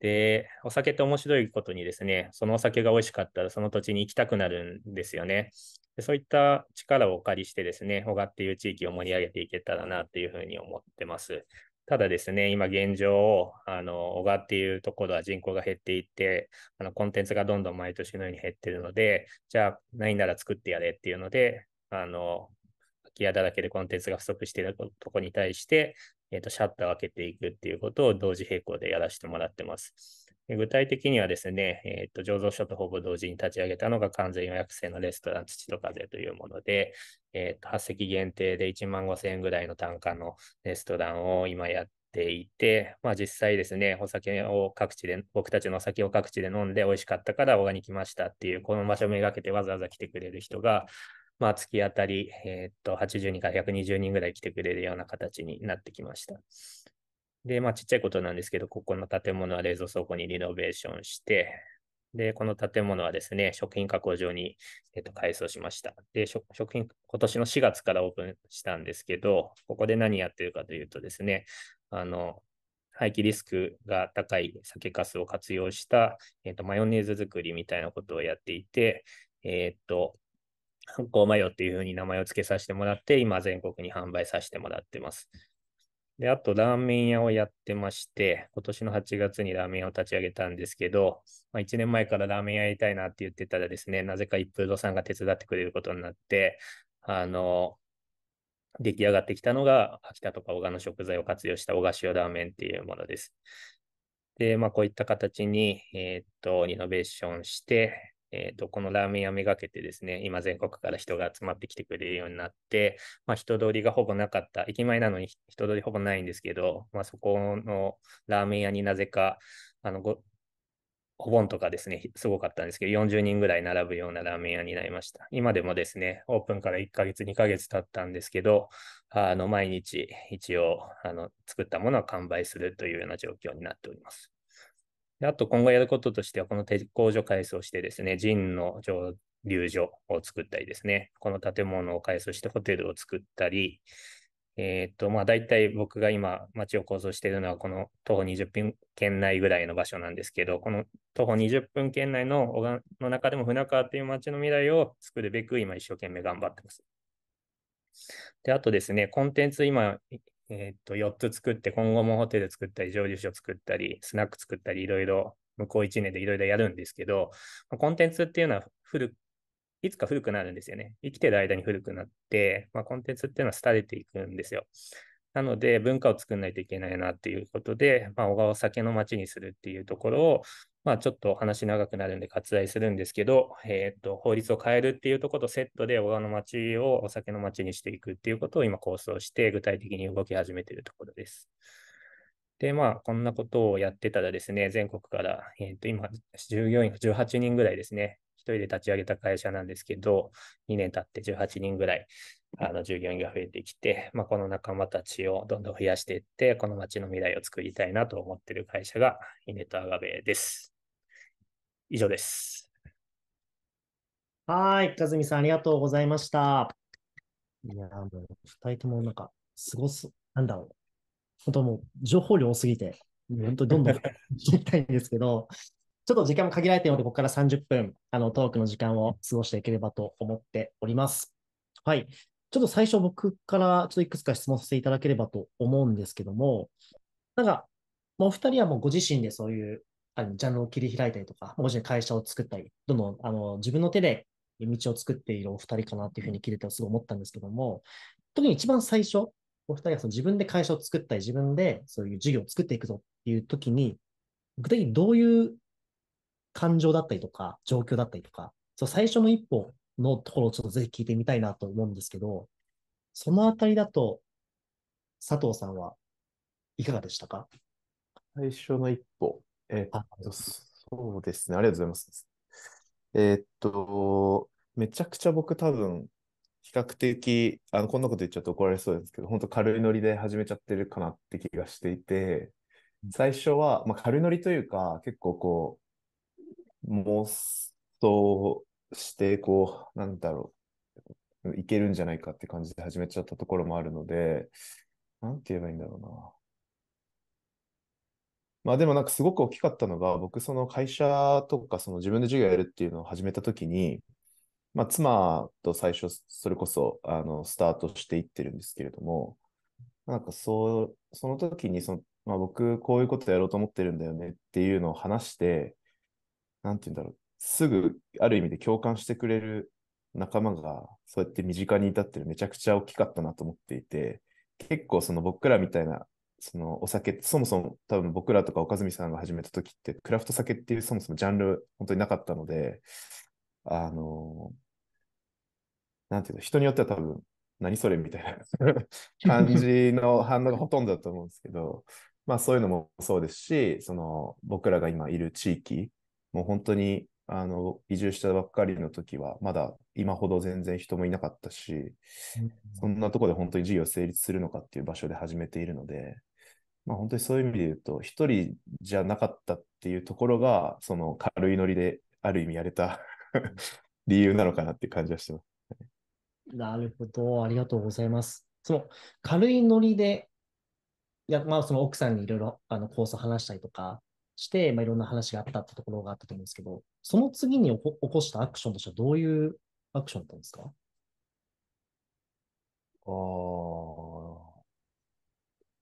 Speaker 3: で、お酒って面白いことにですね、そのお酒が美味しかったらその土地に行きたくなるんですよね。でそういった力をお借りしてですね、小川っていう地域を盛り上げていけたらなというふうに思ってます。ただですね、今現状、あの、小川っていうところは人口が減っていって、あの、コンテンツがどんどん毎年のように減ってるので、じゃあ、ないなら作ってやれっていうので、あの、空き家だらけでコンテンツが不足しているとこに対して、えーと、シャッターを開けていくっていうことを同時並行でやらせてもらってます。具体的にはですね、えーと、醸造所とほぼ同時に立ち上げたのが完全予約制のレストラン土と風というもので、えーと、と8席限定で1万5000円ぐらいの単価のレストランを今やっていて、まあ、実際ですね、お酒を各地で、僕たちのお酒を各地で飲んで美味しかったからオーガニ来ましたっていう、この場所をめがけてわざわざ来てくれる人が、まあ、月当たり、えー、っと、80人から120人ぐらい来てくれるような形になってきました。で、まあ、ちっちゃいことなんですけど、ここの建物は冷蔵倉庫にリノベーションして、で、この建物はですね、食品加工場に、えっと、改装しました。で、食品、今年の4月からオープンしたんですけど、ここで何やってるかというとですね、あの、廃棄リスクが高い酒粕を活用した、えっと、マヨネーズ作りみたいなことをやっていて、えっと、こうまっていうふうに名前を付けさせてもらって、今全国に販売させてもらってます。で、あとラーメン屋をやってまして、今年の8月にラーメン屋を立ち上げたんですけど、まあ、1年前からラーメン屋やりたいなって言ってたらですね、なぜか一風堂さんが手伝ってくれることになって、あの、出来上がってきたのが、秋田とか小川の食材を活用した小賀塩ラーメンっていうものです。で、まあ、こういった形に、えー、っと、リノベーションして、えーと、このラーメン屋めがけてですね、今全国から人が集まってきてくれるようになって、まあ、人通りがほぼなかった、駅前なのに人通りほぼないんですけど、まあ、そこのラーメン屋になぜか、あのごお盆とかですね、すごかったんですけど、40人ぐらい並ぶようなラーメン屋になりました。今でもですね、オープンから1ヶ月、2ヶ月経ったんですけど、あの毎日一応あの作ったものは完売するというような状況になっております。あと今後やることとしては、この鉄工所改装してですね、ジンの蒸留所を作ったりですね、この建物を改装してホテルを作ったり、えっ、ー、と、まあ大体僕が今街を構想しているのはこの徒歩20分圏内ぐらいの場所なんですけど、この徒歩20分圏内のの中でも船川という街の未来を作るべく今一生懸命頑張ってます。で、あとですね、コンテンツ今えー、っと、4つ作って、今後もホテル作ったり、蒸留所作ったり、スナック作ったり、いろいろ、向こう1年でいろいろやるんですけど、コンテンツっていうのは古、いつか古くなるんですよね。生きてる間に古くなって、まあ、コンテンツっていうのは廃れていくんですよ。なので、文化を作んないといけないなっていうことで、まあ、小川を酒の街にするっていうところを、まあ、ちょっと話長くなるんで割愛するんですけど、えーと、法律を変えるっていうところとセットで小川の町をお酒の町にしていくっていうことを今構想して具体的に動き始めているところです。で、まあ、こんなことをやってたらですね、全国から、えー、と今、従業員が18人ぐらいですね、一人で立ち上げた会社なんですけど、2年経って18人ぐらい、あの従業員が増えてきて、まあ、この仲間たちをどんどん増やしていって、この街の未来を作りたいなと思っている会社が、イネとトアガベです。以上です。
Speaker 1: はい、かずみさん、ありがとうございました。いや、もう、二人ともなんか、すごす、なんだろう。本当もう、情報量多すぎて、本当どんどん聞きたいんですけど、ちょっと時間も限られているので、ここから30分、あの、トークの時間を過ごしていければと思っております。はい。ちょっと最初僕からちょっといくつか質問させていただければと思うんですけども、なんか、もうお二人はもうご自身でそういうあのジャンルを切り開いたりとか、もし会社を作ったり、どんどんあの自分の手で道を作っているお二人かなっていうふうに聞いてすごい思ったんですけども、特に一番最初、お二人はその自分で会社を作ったり、自分でそういう授業を作っていくぞっていう時に、具体的にどういう感情だったりとか、状況だったりとか、そ最初の一歩のところをちょっとぜひ聞いてみたいなと思うんですけど、そのあたりだと、佐藤さんはいかがでしたか
Speaker 2: 最初の一歩。えー、あ。そうですね。ありがとうございます。えー、っと、めちゃくちゃ僕多分、比較的、あの、こんなこと言っちゃうと怒られそうですけど、本当軽いノリで始めちゃってるかなって気がしていて、最初は、まあ、軽いノリというか、結構こう、妄想して、こう、なんだろう、いけるんじゃないかって感じで始めちゃったところもあるので、なんて言えばいいんだろうな。まあでもなんかすごく大きかったのが、僕その会社とかその自分で授業やるっていうのを始めたときに、まあ妻と最初それこそあのスタートしていってるんですけれども、なんかそう、その時にその、まあ僕こういうことやろうと思ってるんだよねっていうのを話して、なんて言うんだろう、すぐある意味で共感してくれる仲間が、そうやって身近にいたっていうめちゃくちゃ大きかったなと思っていて、結構その僕らみたいな、そのお酒そもそも多分僕らとか岡住さんが始めた時って、クラフト酒っていうそもそもジャンル本当になかったので、あの、なんていうの、人によっては多分、何それみたいな (laughs) 感じの反応がほとんどだと思うんですけど、まあそういうのもそうですし、その僕らが今いる地域もう本当にあの移住したばっかりの時は、まだ今ほど全然人もいなかったし、そんなところで本当に事業成立するのかっていう場所で始めているので、まあ、本当にそういう意味で言うと、一人じゃなかったっていうところが、その軽いノリである意味やれた (laughs) 理由なのかなっていう感じはしてます。
Speaker 1: なるほど、ありがとうございます。その軽いノリで、いやまあ、その奥さんにいろいろあのス想話したりとか、して、まあ、いろんな話があったってところがあったと思うんですけど、その次に起こしたアクションとし
Speaker 2: てはどういうアクションだったんですかああ。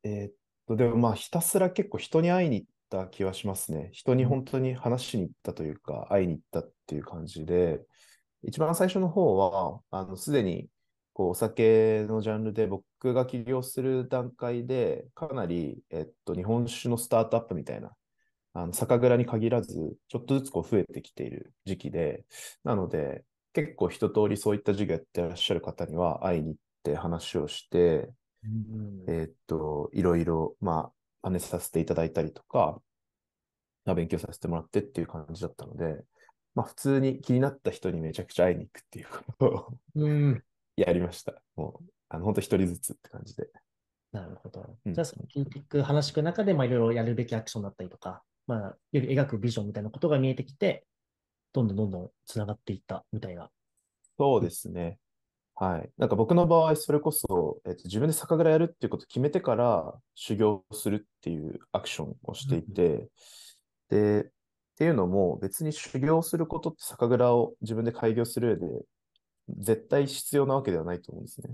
Speaker 2: えー、っと、でもまあひたすら結構人に会いに行った気はしますね。人に本当に話しに行ったというか、会いに行ったっていう感じで、一番最初の方は、あの、すでにこうお酒のジャンルで僕が起業する段階で、かなり、えっと、日本酒のスタートアップみたいなあの酒蔵に限らず、ちょっとずつこう増えてきている時期で、なので、結構一通りそういった授業やってらっしゃる方には会いに行って話をして、うん、えっと、いろいろ、まあ、真似させていただいたりとか、勉強させてもらってっていう感じだったので、まあ、普通に気になった人にめちゃくちゃ会いに行くっていうことをうん、(laughs) やりました。もう、あの、本当一人ずつって感じで。
Speaker 1: なるほど。うん、じゃあ、その聞く話聞く中で、まあ、いろいろやるべきアクションだったりとか、まあ、より描くビジョンみたいなことが見えてきて、どんどんどんどんつながっていった
Speaker 2: みたいな。そうですね。はい。なんか僕の場合、それこそ、えっと、自分で酒蔵やるっていうことを決めてから修行するっていうアクションをしていて、うん、で、っていうのも別に修行することって酒蔵を自分で開業する上で絶対必要なわけではないと思うんですね。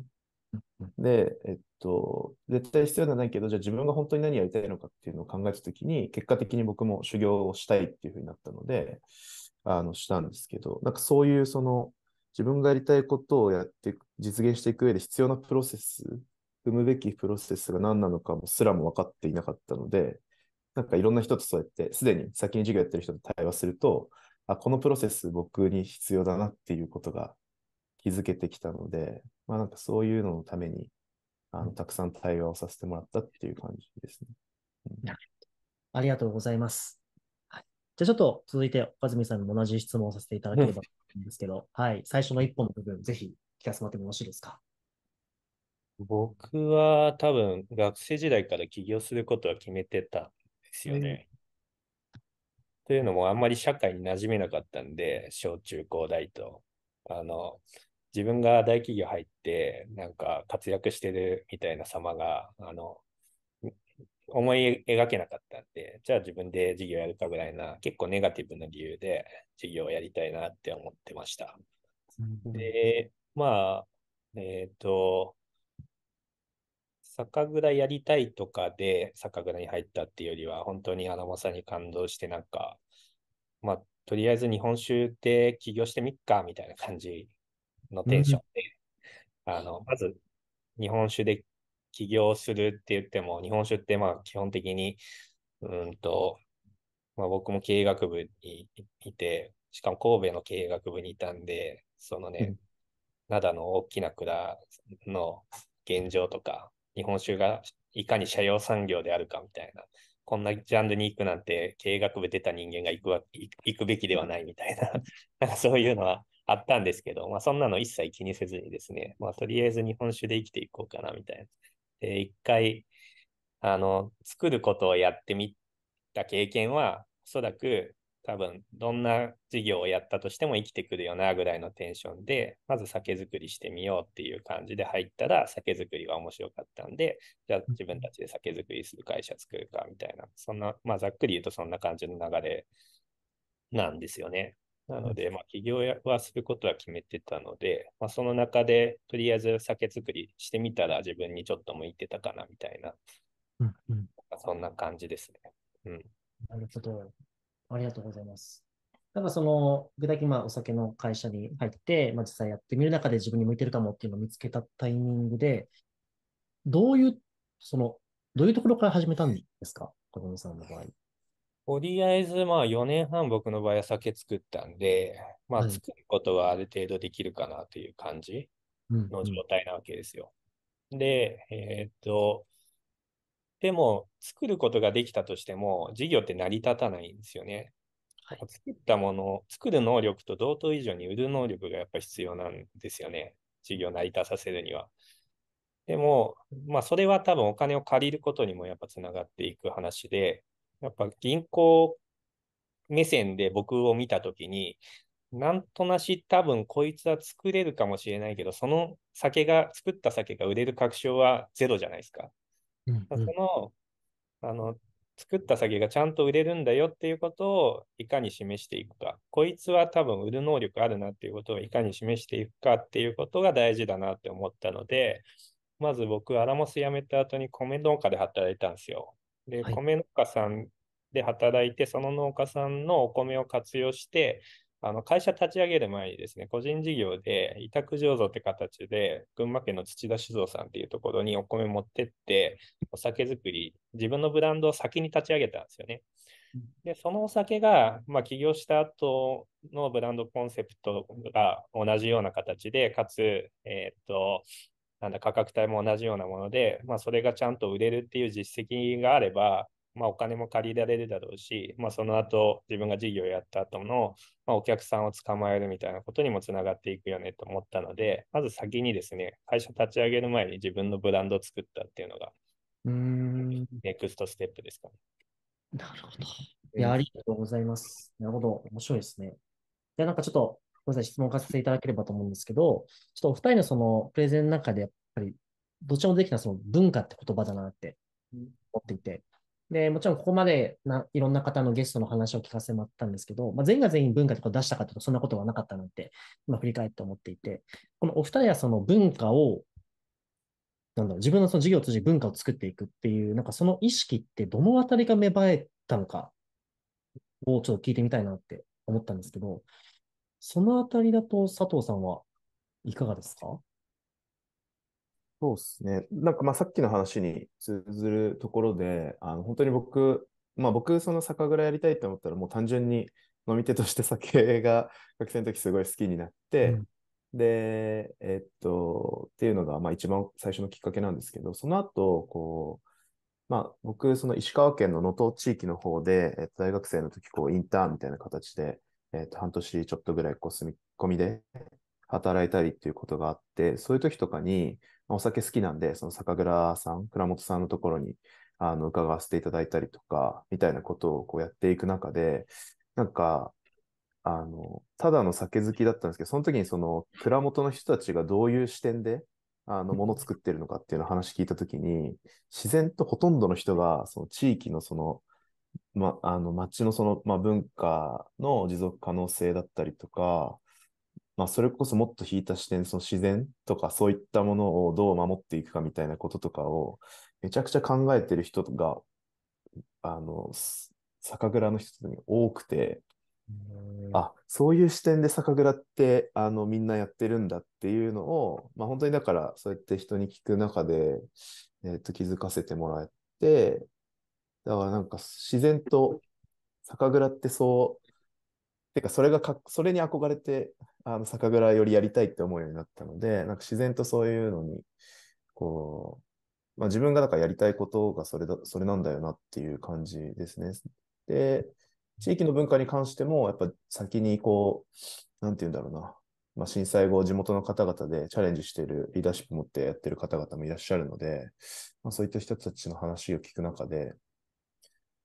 Speaker 2: で、えっと、絶対必要ないけど、じゃあ自分が本当に何やりたいのかっていうのを考えたときに、結果的に僕も修行をしたいっていうふうになったので、あの、したんですけど、なんかそういうその、自分がやりたいことをやって実現していく上で必要なプロセス、生むべきプロセスが何なのかもすらも分かっていなかったので、なんかいろんな人とそうやって、すでに先に授業やってる人と対話すると、あ、このプロセス僕に必要だなっていうことが気づけてきたので、まあなんかそういうののために、あの、たくさん対話をさせてもらったっていう感じですね。うん、ありがとう
Speaker 1: ございます。じゃあちょっと続いて、岡住さんにも同じ質問をさせていただければと思うんですけど、はい、最初の一本の部分、ぜひ聞かせてもらってもよろしいですか。僕
Speaker 3: は多分学生時代から起業することは決めてたんですよね。というのもあんまり社会に馴染めなかったんで、小中高大と。あの、自分が大企業入って、なんか活躍してるみたいな様が、あの、思い描けなかったんで、じゃあ自分で事業やるかぐらいな、結構ネガティブな理由で事業をやりたいなって思ってました。で、まあ、えっ、ー、と、酒蔵やりたいとかで酒蔵に入ったっていうよりは、本当にあのまさに感動して、なんか、まあ、とりあえず日本酒で起業してみっかみたいな感じのテンションで、うん、あのまず日本酒で起業するって言っても、日本酒ってまあ基本的に、うんと、まあ、僕も経営学部にいて、しかも神戸の経営学部にいたんで、そのね、灘、うん、の大きな蔵の現状とか、日本酒がいかに社用産業であるかみたいな、こんなジャンルに行くなんて経営学部出た人間が行くわ行くべきではないみたいな、なんかそういうのはあったんですけど、まあ、そんなの一切気にせずにですね、まあ、とりあえず日本酒で生きていこうかなみたいな。で、一回、あの、作ることをやってみた経験は、おそらく多分、どんな事業をやったとしても生きてくるよなぐらいのテンションで、まず酒造りしてみようっていう感じで入ったら、酒造りは面白かったんで、じゃあ自分たちで酒造りする会社作るかみたいな、そんな、まあ、ざっくり言うとそんな感じの流れなんですよね。なので、まあ、起業はすることは決めてたので、まあ、その中で、とりあえず酒造りしてみたら自分にちょっと向いてたかなみたいな、うんうん、そんな感じですね。うん、
Speaker 1: なるほど。ありがとうございます。なんかその、具体的にまあお酒の会社に入って、まあ、実際やってみる中で自分に向いてるかもっていうのを見つけたタイミングで、どういう、その、どういうところから始めたんですか、子供さんの場合。
Speaker 3: とりあえず、まあ4年半僕の場合は酒作ったんで、まあ作ることはある程度できるかなという感じの状態なわけですよ。で、えっと、でも作ることができたとしても事業って成り立たないんですよね。作ったもの、作る能力と同等以上に売る能力がやっぱ必要なんですよね。事業成り立たせるには。でも、まあ、それは多分お金を借りることにもやっぱつながっていく話で、やっぱ銀行目線で僕を見たときに、なんとなし多分こいつは作れるかもしれないけど、その酒が、作った酒が売れる確証はゼロじゃないですか。うんうん、その、あの、作った酒がちゃんと売れるんだよっていうことをいかに示していくか、こいつは多分売る能力あるなっていうことをいかに示していくかっていうことが大事だなって思ったので、まず僕、アラモス辞めた後に米農家で働いたんですよ。で、はい、米農家さんで働いて、その農家さんのお米を活用して、あの会社立ち上げる前にですね、個人事業で委託醸造って形で、群馬県の土田酒造さんっていうところにお米持ってって、お酒作り、自分のブランドを先に立ち上げたんですよね。で、そのお酒が、まあ、起業した後のブランドコンセプトが同じような形で、かつ、えっ、と、なんだ価格帯も同じようなもので、まあ、それがちゃんと売れるっていう実績があれば、まあ、お金も借りられるだろうし、まあ、その後自分が事業をやった後の、まあ、お客さんを捕まえるみたいなことにもつながっていくよねと思ったので、まず先にですね、会社立ち上げる前に自分のブランドを作ったっていうのが、うんネクストステップですかね。
Speaker 2: なるほど。
Speaker 1: いや、ありがとうございます。なるほど。面白いですね。で、なんかちょっとごめんなさい、質問をさせていただければと思うんですけど、ちょっとお二人のそのプレゼンの中でやっぱり、どっちもできたその文化って言葉だなって思っていて、で、もちろんここまでないろんな方のゲストの話を聞かせてもらったんですけど、まあ、全員が全員文化とか出したかというとそんなことはなかったなんて、今振り返って思っていて、このお二人はその文化を、なんだろう、自分のその授業を通じて文化を作っていくっていう、なんかその意識ってどのあたりが芽生えたのかをちょっと聞いてみたいなって思ったんですけど、そのあたりだと佐藤さんはいかがですか
Speaker 2: そうですね。なんかまあさっきの話に通ずるところで、あの本当に僕、まあ僕その酒蔵やりたいと思ったらもう単純に飲み手として酒が学生の時すごい好きになって、うんで、えっと、っていうのが、まあ、一番最初のきっかけなんですけど、その後、こう、まあ、僕、その石川県の能登地域の方で、えっと、大学生の時、こう、インターンみたいな形で、えー、と、半年ちょっとぐらいこう住み込みで働いたりっていうことがあって、そういう時とかに、お酒好きなんで、その酒蔵さん、倉本さんのところに、あの、伺わせていただいたりとか、みたいなことをこうやっていく中で、なんか、あの、ただの酒好きだったんですけど、その時にその、蔵元の人たちがどういう視点で、あの、もの作ってるのかっていうのを話聞いた時に、自然とほとんどの人が、その地域のその、ま、あの、町のその、まあ、文化の持続可能性だったりとか、まあ、それこそもっと引いた視点、その自然とかそういったものをどう守っていくかみたいなこととかを、めちゃくちゃ考えてる人が、あの、酒蔵の人に多くて、あ、そういう視点で酒蔵って、あの、みんなやってるんだっていうのを、まあ、本当にだから、そうやって人に聞く中で、えっ、ー、と、気づかせてもらって、だからなんか自然と酒蔵ってそう、てかそれがか、それに憧れて、あの酒蔵よりやりたいって思うようになったので、なんか自然とそういうのに、こう、まあ、自分がだからやりたいことがそれだ、それなんだよなっていう感じですね。で、地域の文化に関しても、やっぱ先にこう、なんて言うんだろうな、まあ、震災後、地元の方々でチャレンジしている、リーダーシップ持ってやってる方々もいらっしゃるので、まあ、そういった人たちの話を聞く中で、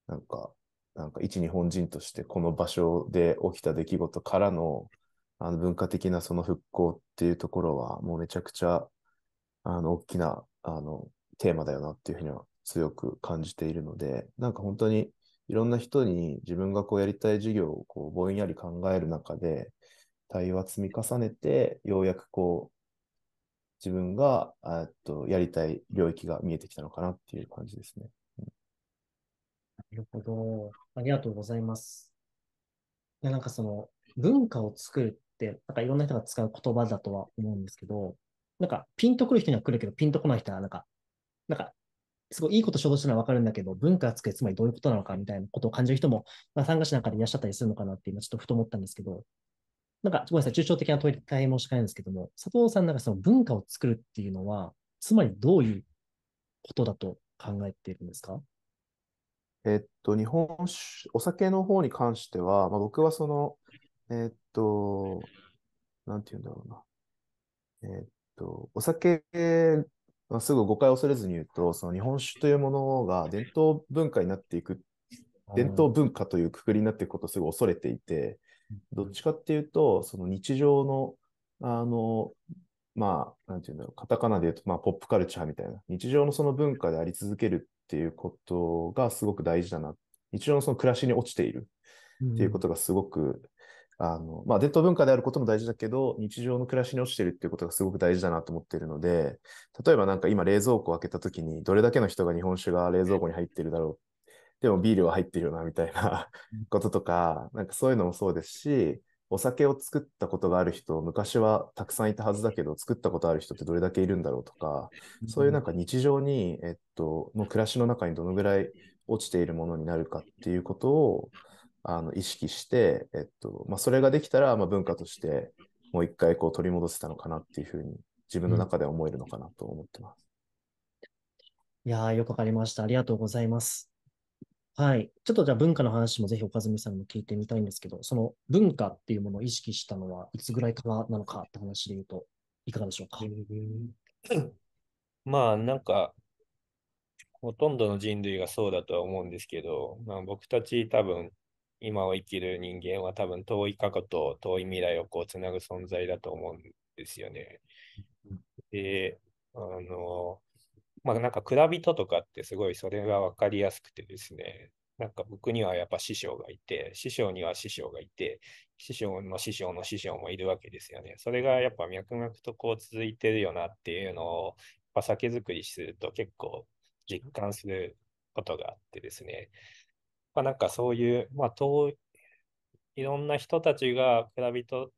Speaker 2: なんか、なんか一日本人としてこの場所で起きた出来事からのあの文化的なその復興っていうところはもうめちゃくちゃあの大きなあのテーマだよなっていうふうには強く感じているのでなんか本当にいろんな人に自分がこうやりたい事業をこうぼんやり考える中で対話積み重ねてようやくこう自分がとやりたい領域が見えてきたのかなっていう感じですね。
Speaker 1: なるほど。ありがとうございます。いや、なんかその、文化を作るって、なんかいろんな人が使う言葉だとは思うんですけど、なんかピンとくる人には来るけど、ピンとこない人はなんか、なんか、すごいいいこと想像しるのはわかるんだけど、文化を作る、つまりどういうことなのかみたいなことを感じる人も、まあ、参加者なんかでいらっしゃったりするのかなって今ちょっとふと思ったんですけど、なんか、ごめんなさい、抽象的な問いで大変申し訳ないんですけども、佐藤さんなんかその文化を作るっていうのは、つまりどういう
Speaker 2: ことだと考えているんですかえっと、日本酒、お酒の方に関しては、まあ、僕はその、えっと、なんて言うんだろうな。えっと、お酒、まあ、すぐ誤解を恐れずに言うと、その日本酒というものが伝統文化になっていく、伝統文化というくくりになっていくことをすぐ恐れていて、どっちかっていうと、その日常の、あの、まあ、なんていうんだろう、カタカナで言うと、まあ、ポップカルチャーみたいな、日常のその文化であり続けるっていうことがすごく大事だな。一応のその暮らしに落ちているっていうことがすごく、うん、あの、まあ、伝統文化であることも大事だけど、日常の暮らしに落ちてるっていうことがすごく大事だなと思っているので、例えばなんか今冷蔵庫を開けた時に、どれだけの人が日本酒が冷蔵庫に入ってるだろう。でもビールは入ってるよな、みたいな (laughs) こととか、なんかそういうのもそうですし、お酒を作ったことがある人、昔はたくさんいたはずだけど、(laughs) 作ったことある人ってどれだけいるんだろうとか、そういうなんか日常に、えっと、の暮らしの中にどのぐらい落ちているものになるかっていうことをあの意識して、えっとまあ、それができたら、まあ、文化としてもう一回こう取り戻せたのかなっていうふうに自分の中では思えるのかなと思ってます。
Speaker 1: いやーよくわかりました。ありがとうございます。はい。ちょっとじゃあ文化の話もぜひ岡住さんにも聞いてみたいんですけど、その文化っていうものを意識したのはいつぐらいからなのかって話で言うと、いかがでしょうか。
Speaker 3: まあなんか、ほとんどの人類がそうだとは思うんですけど、まあ、僕たち多分、今を生きる人間は多分遠い過去と遠い未来をこうつなぐ存在だと思うんですよね。で、あの、まあなんか蔵人とかってすごいそれが分かりやすくてですね、なんか僕にはやっぱ師匠がいて、師匠には師匠がいて、師匠の師匠の師匠もいるわけですよね。それがやっぱ脈々とこう続いてるよなっていうのを、やっぱ酒造りすると結構実感することがあってですね。まあ、なんかそういう、まあ、いろんな人たちが蔵人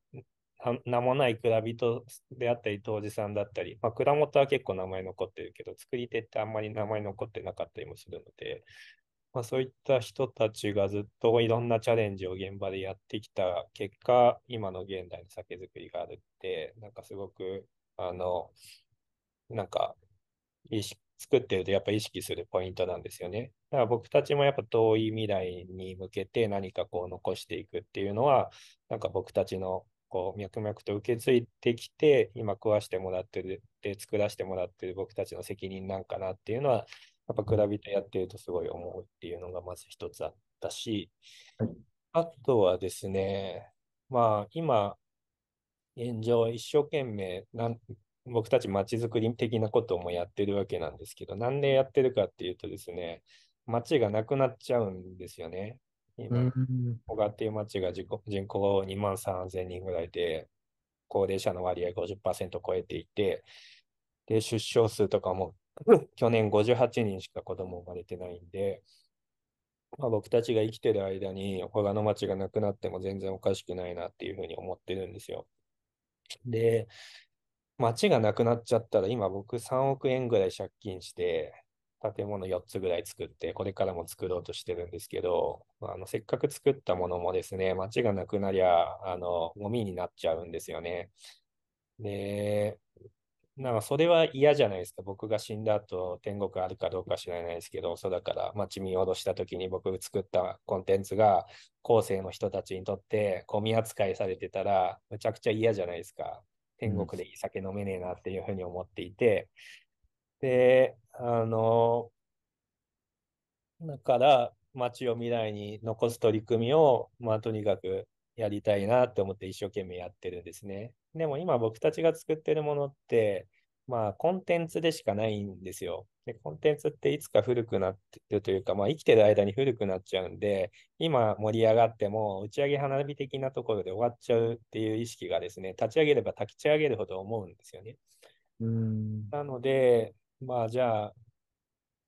Speaker 3: 名もない蔵人であったり、当時さんだったり、まあ、蔵元は結構名前残ってるけど、作り手ってあんまり名前残ってなかったりもするので、まあ、そういった人たちがずっといろんなチャレンジを現場でやってきた結果、今の現代の酒造りがあるって、なんかすごく、あの、なんか、作ってるとやっぱ意識するポイントなんですよね。だから僕たちもやっぱ遠い未来に向けて何かこう残していくっていうのは、なんか僕たちのこう脈々と受け継いできて今食わしてもらってるで作らせてもらってる僕たちの責任なんかなっていうのはやっぱ比べてやってるとすごい思うっていうのがまず一つあったし、はい、あとはですねまあ今現状一生懸命なん僕たちまちづくり的なこともやってるわけなんですけどなんでやってるかっていうとですね街がなくなっちゃうんですよね。今、小川っていう町が人口2万3000人ぐらいで、高齢者の割合50%超えていて、で、出生数とかも (laughs) 去年58人しか子供生まれてないんで、まあ、僕たちが生きてる間に他の町がなくなっても全然おかしくないなっていうふうに思ってるんですよ。で、町がなくなっちゃったら今僕3億円ぐらい借金して建物4つぐらい作って、これからも作ろうとしてるんですけど、あのせっかく作ったものもですね、街がなくなりゃ、あの、ゴミになっちゃうんですよね。で、なんかそれは嫌じゃないですか。僕が死んだ後、天国あるかどうか知らないですけど、そうだから街見下ろした時に僕作ったコンテンツが、後世の人たちにとってゴミ扱いされてたら、むちゃくちゃ嫌じゃないですか。天国でいい酒飲めねえなっていうふうに思っていて、で、あの、だから、町を未来に残す取り組みを、まあ、とにかくやりたいなって思って一生懸命やってるんですね。でも今僕たちが作ってるものって、まあ、コンテンツでしかないんですよ。で、コンテンツっていつか古くなってるというか、まあ、生きてる間に古くなっちゃうんで、今盛り上がっても打ち上げ花火的なところで終わっちゃうっていう意識がですね、立ち上げれば立ち上げるほど思うんですよね。うんなので、まあじゃあ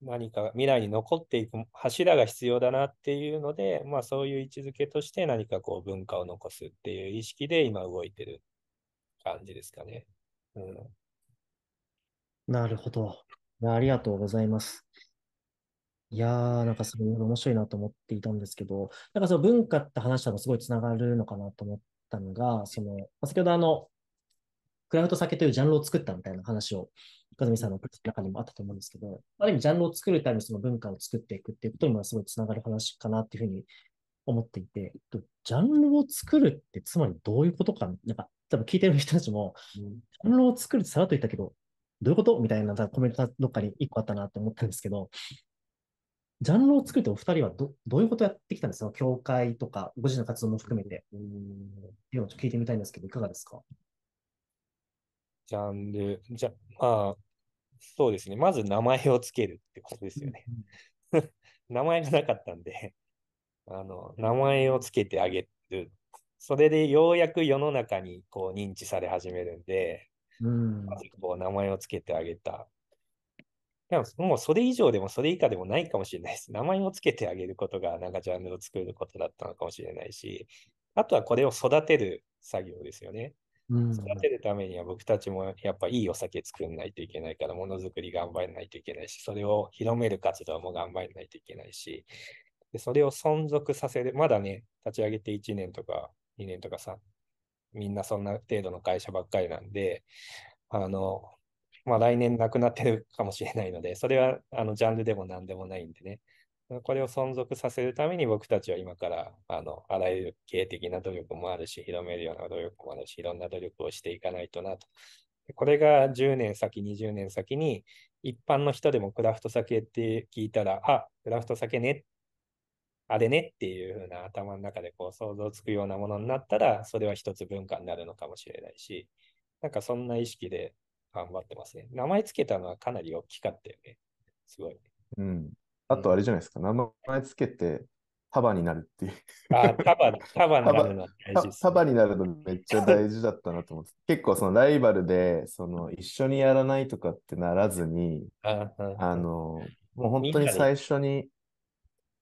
Speaker 3: 何か未来に残っていく柱が必要だなっていうので、まあそういう位置づけとして何かこう文化を残すっていう意識で今動いてる感じですかね。うん、
Speaker 1: なるほど。ありがとうございます。いやー、なんかすごい面白いなと思っていたんですけど、なんかその文化って話したのすごいつながるのかなと思ったのが、その、先ほどあの、クラフト酒というジャンルを作ったみたいな話を、ずみさんの中にもあったと思うんですけど、ある意味ジャンルを作るためにその文化を作っていくっていうことにもすごいつながる話かなっていうふうに思っていて、ジャンルを作るってつまりどういうことか、なんか多分聞いてる人たちも、ジャンルを作るってさらっと言ったけど、どういうことみたいなコメントどっかに一個あったなって思ったんですけど、ジャンルを作ってお二人はどどういうことやってきたんですか教会とか、ご自身の活動も含めて。っていうのを聞いてみたいんですけど、いかがですか
Speaker 3: ジャンル、じゃ、まあ、そうですね。まず名前をつけるってことですよね。(laughs) 名前がなかったんで、あの、名前をつけてあげる。それでようやく世の中にこう認知され始めるんで、うん、こう名前をつけてあげた。でも、もうそれ以上でもそれ以下でもないかもしれないです。名前をつけてあげることが、なんかジャンルを作ることだったのかもしれないし、あとはこれを育てる作業ですよね。育てるためには僕たちもやっぱいいお酒作んないといけないから、ものづくり頑張らないといけないし、それを広める活動も頑張らないといけないし、でそれを存続させる、まだね、立ち上げて1年とか2年とかさ、みんなそんな程度の会社ばっかりなんで、あの、まあ、来年なくなってるかもしれないので、それはあのジャンルでも何でもないんでね、これを存続させるために僕たちは今からあのあらゆる経営的な努力もあるし、広めるような努力もあるし、いろんな努力をしていかないとなと。これが10年先、20年先に一般の人でもクラフト酒って聞いたら、あ、クラフト酒ね、あれねっていう風な頭の中でこう想像つくようなものになったら、それは一つ文化になるのかもしれないし、なんかそんな意識で頑張ってますね。名前つけたのはかなり大きかったよね。すごい、ね。
Speaker 2: うん。あとあれじゃないですか、名前つけて、束になるっていう。
Speaker 3: あ、束
Speaker 2: になるのめっちゃ大事だったなと思って。(laughs) 結構そのライバルで、その一緒にやらないとかってならずに、あの、もう本当に最初に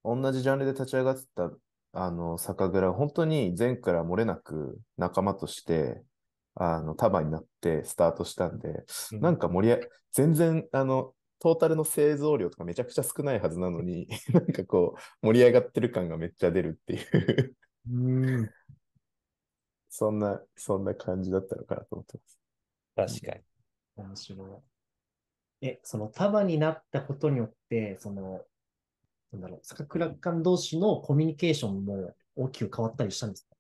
Speaker 2: 同じジャンルで立ち上がってたあの酒蔵、本当に前から漏れなく仲間として、あの束になってスタートしたんで、うん、なんか盛り上全然あのトータルの製造量とかめちゃくちゃ少ないはずなのに、(laughs) なんかこう、盛り上がってる感がめっちゃ出るっていううん。(laughs) そんな、そんな感じだったのかなと思ってます。確
Speaker 1: かに。面白い。え、その束になったことによって、その、なんだろう、坂倉間同士のコミュニケーションも大きく変わったりしたんですか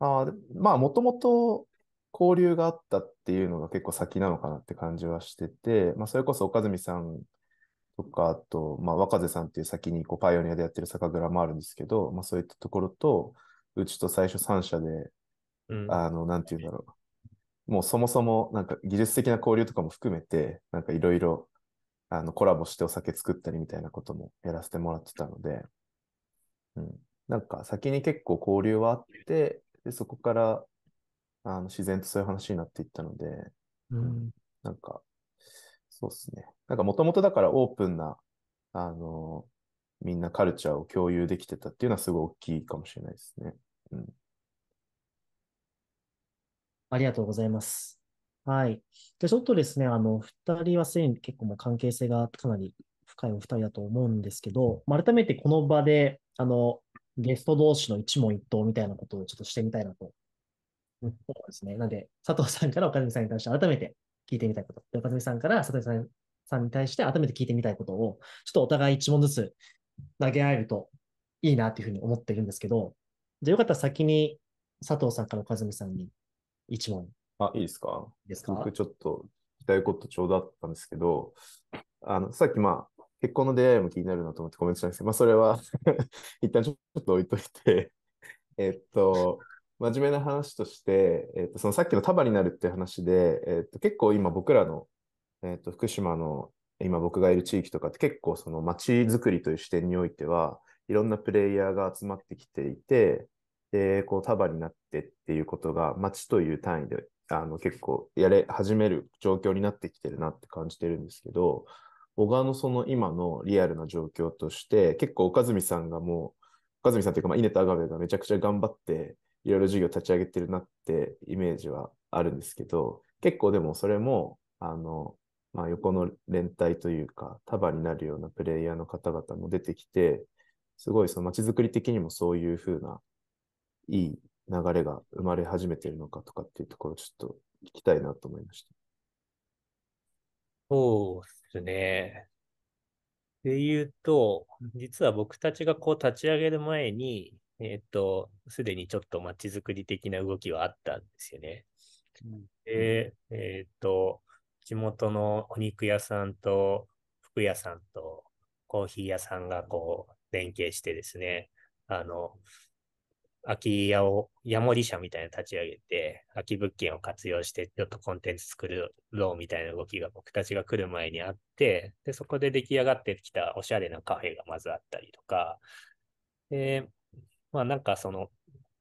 Speaker 2: あ、まあ、もともと交流があったっていうのが結構先なのかなって感じはしてて、まあ、それこそ岡住さんとか、あと、まあ、若瀬さんっていう先にこうパイオニアでやってる酒蔵もあるんですけど、まあ、そういったところと、うちと最初3社で、うん、あの、なんて言うんだろう。もうそもそもなんか技術的な交流とかも含めて、なんかいろいろあのコラボしてお酒作ったりみたいなこともやらせてもらってたので、うん、なんか先に結構交流はあって、でそこからあの自然とそういう話になっていったので、うん、なんか、そうですね。なんかもともとだからオープンな、あの、みんなカルチャーを共有できてたっていうのはすごい大きいかもしれないですね。うん、
Speaker 1: ありがとうございます。はい。で、ちょっとですね、あの、二人はすでに結構もう関係性がかなり深いお二人だと思うんですけど、まあ、改めてこの場で、あの、ゲスト同士の一問一答みたいなことをちょっとしてみたいなとうん、そうですね。なので、佐藤さんから岡住さんに対して改めて聞いてみたいこと、岡住さんから佐藤さんさんに対して改めて聞いてみたいことを、ちょっとお互い一問ずつ投げ合えるといいなというふうに思ってるんですけど、じゃあよかったら先に佐藤さんから岡住さんに一問。
Speaker 2: あ、いいですかですか僕ちょっと聞きたいことちょうどあったんですけど、あの、さっきまあ、結婚の出会いも気になるなと思ってコメントしたんですけど、まあ、それは (laughs) 一旦ちょっと置いといてえっと、真面目な話として、えー、とそのさっきの束になるって話で、えー、と結構今僕らの、えー、と福島の今僕がいる地域とかって結構その町づくりという視点においてはいろんなプレイヤーが集まってきていてでこう束になってっていうことが町という単位であの結構やれ始める状況になってきてるなって感じてるんですけど小川のその今のリアルな状況として結構岡住さんがもう岡住さんというか、まあ、アガベがめちゃくちゃ頑張っていろいろ授業立ち上げてるなってイメージはあるんですけど、結構でもそれも、あの、まあ、横の連帯というか、束になるようなプレイヤーの方々も出てきて、すごいその街づくり的にもそういうふうな、いい流れが生まれ始めてるのかとかっていうところ、ちょっと聞きたいなと思いました。
Speaker 3: そうですね。で言うと、実は僕たちがこう立ち上げる前に、えっ、と、すでにちょっとまちづくり的な動きはあったんですよね。で、えっ、と、地元のお肉屋さんと服屋さんとコーヒー屋さんがこう、連携してですね、あの、空き家を、ヤモリ社みたいな立ち上げて、空き物件を活用して、ちょっとコンテンツ作ろうみたいな動きが僕たちが来る前にあって、で、そこで出来上がってきたおしゃれなカフェがまずあったりとか、で、まあなんかその、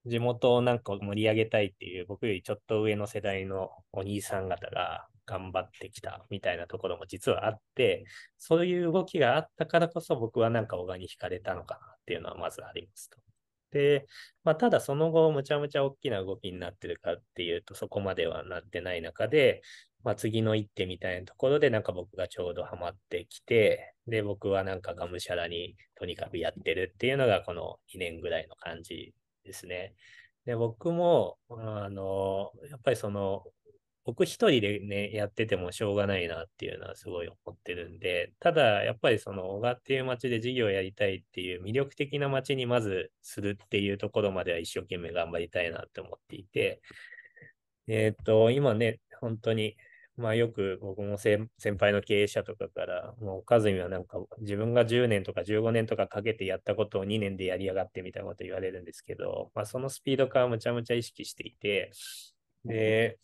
Speaker 3: 地元をなんか盛り上げたいっていう、僕よりちょっと上の世代のお兄さん方が頑張ってきたみたいなところも実はあって、そういう動きがあったからこそ僕はなんか小川に惹かれたのかなっていうのはまずありますと。で、まあ、ただその後、むちゃむちゃ大きな動きになってるかっていうと、そこまではなってない中で、まあ、次の一手みたいなところで、なんか僕がちょうどハマってきて、で、僕はなんかがむしゃらにとにかくやってるっていうのが、この2年ぐらいの感じですね。で、僕も、あの、やっぱりその、僕一人でね、やっててもしょうがないなっていうのはすごい思ってるんで、ただ、やっぱりその、小川っていう街で事業やりたいっていう魅力的な街にまずするっていうところまでは一生懸命頑張りたいなって思っていて、えっ、ー、と、今ね、本当にまあよく僕も先輩の経営者とかから、もう数にはなんか自分が10年とか15年とかかけてやったことを2年でやりやがってみたいなこと言われるんですけど、まあそのスピード感をむちゃむちゃ意識していて、で、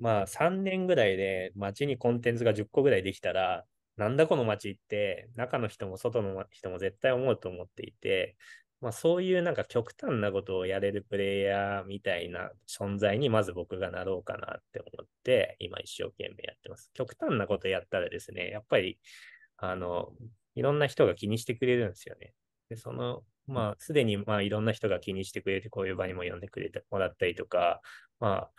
Speaker 3: まあ3年ぐらいで街にコンテンツが10個ぐらいできたら、なんだこの街って中の人も外の人も絶対思うと思っていて、まあ、そういうなんか極端なことをやれるプレイヤーみたいな存在にまず僕がなろうかなって思って、今一生懸命やってます。極端なことやったらですね、やっぱり、あの、いろんな人が気にしてくれるんですよね。で、その、まあ、すでに、まあ、いろんな人が気にしてくれて、こういう場にも呼んでくれてもらったりとか、まあ、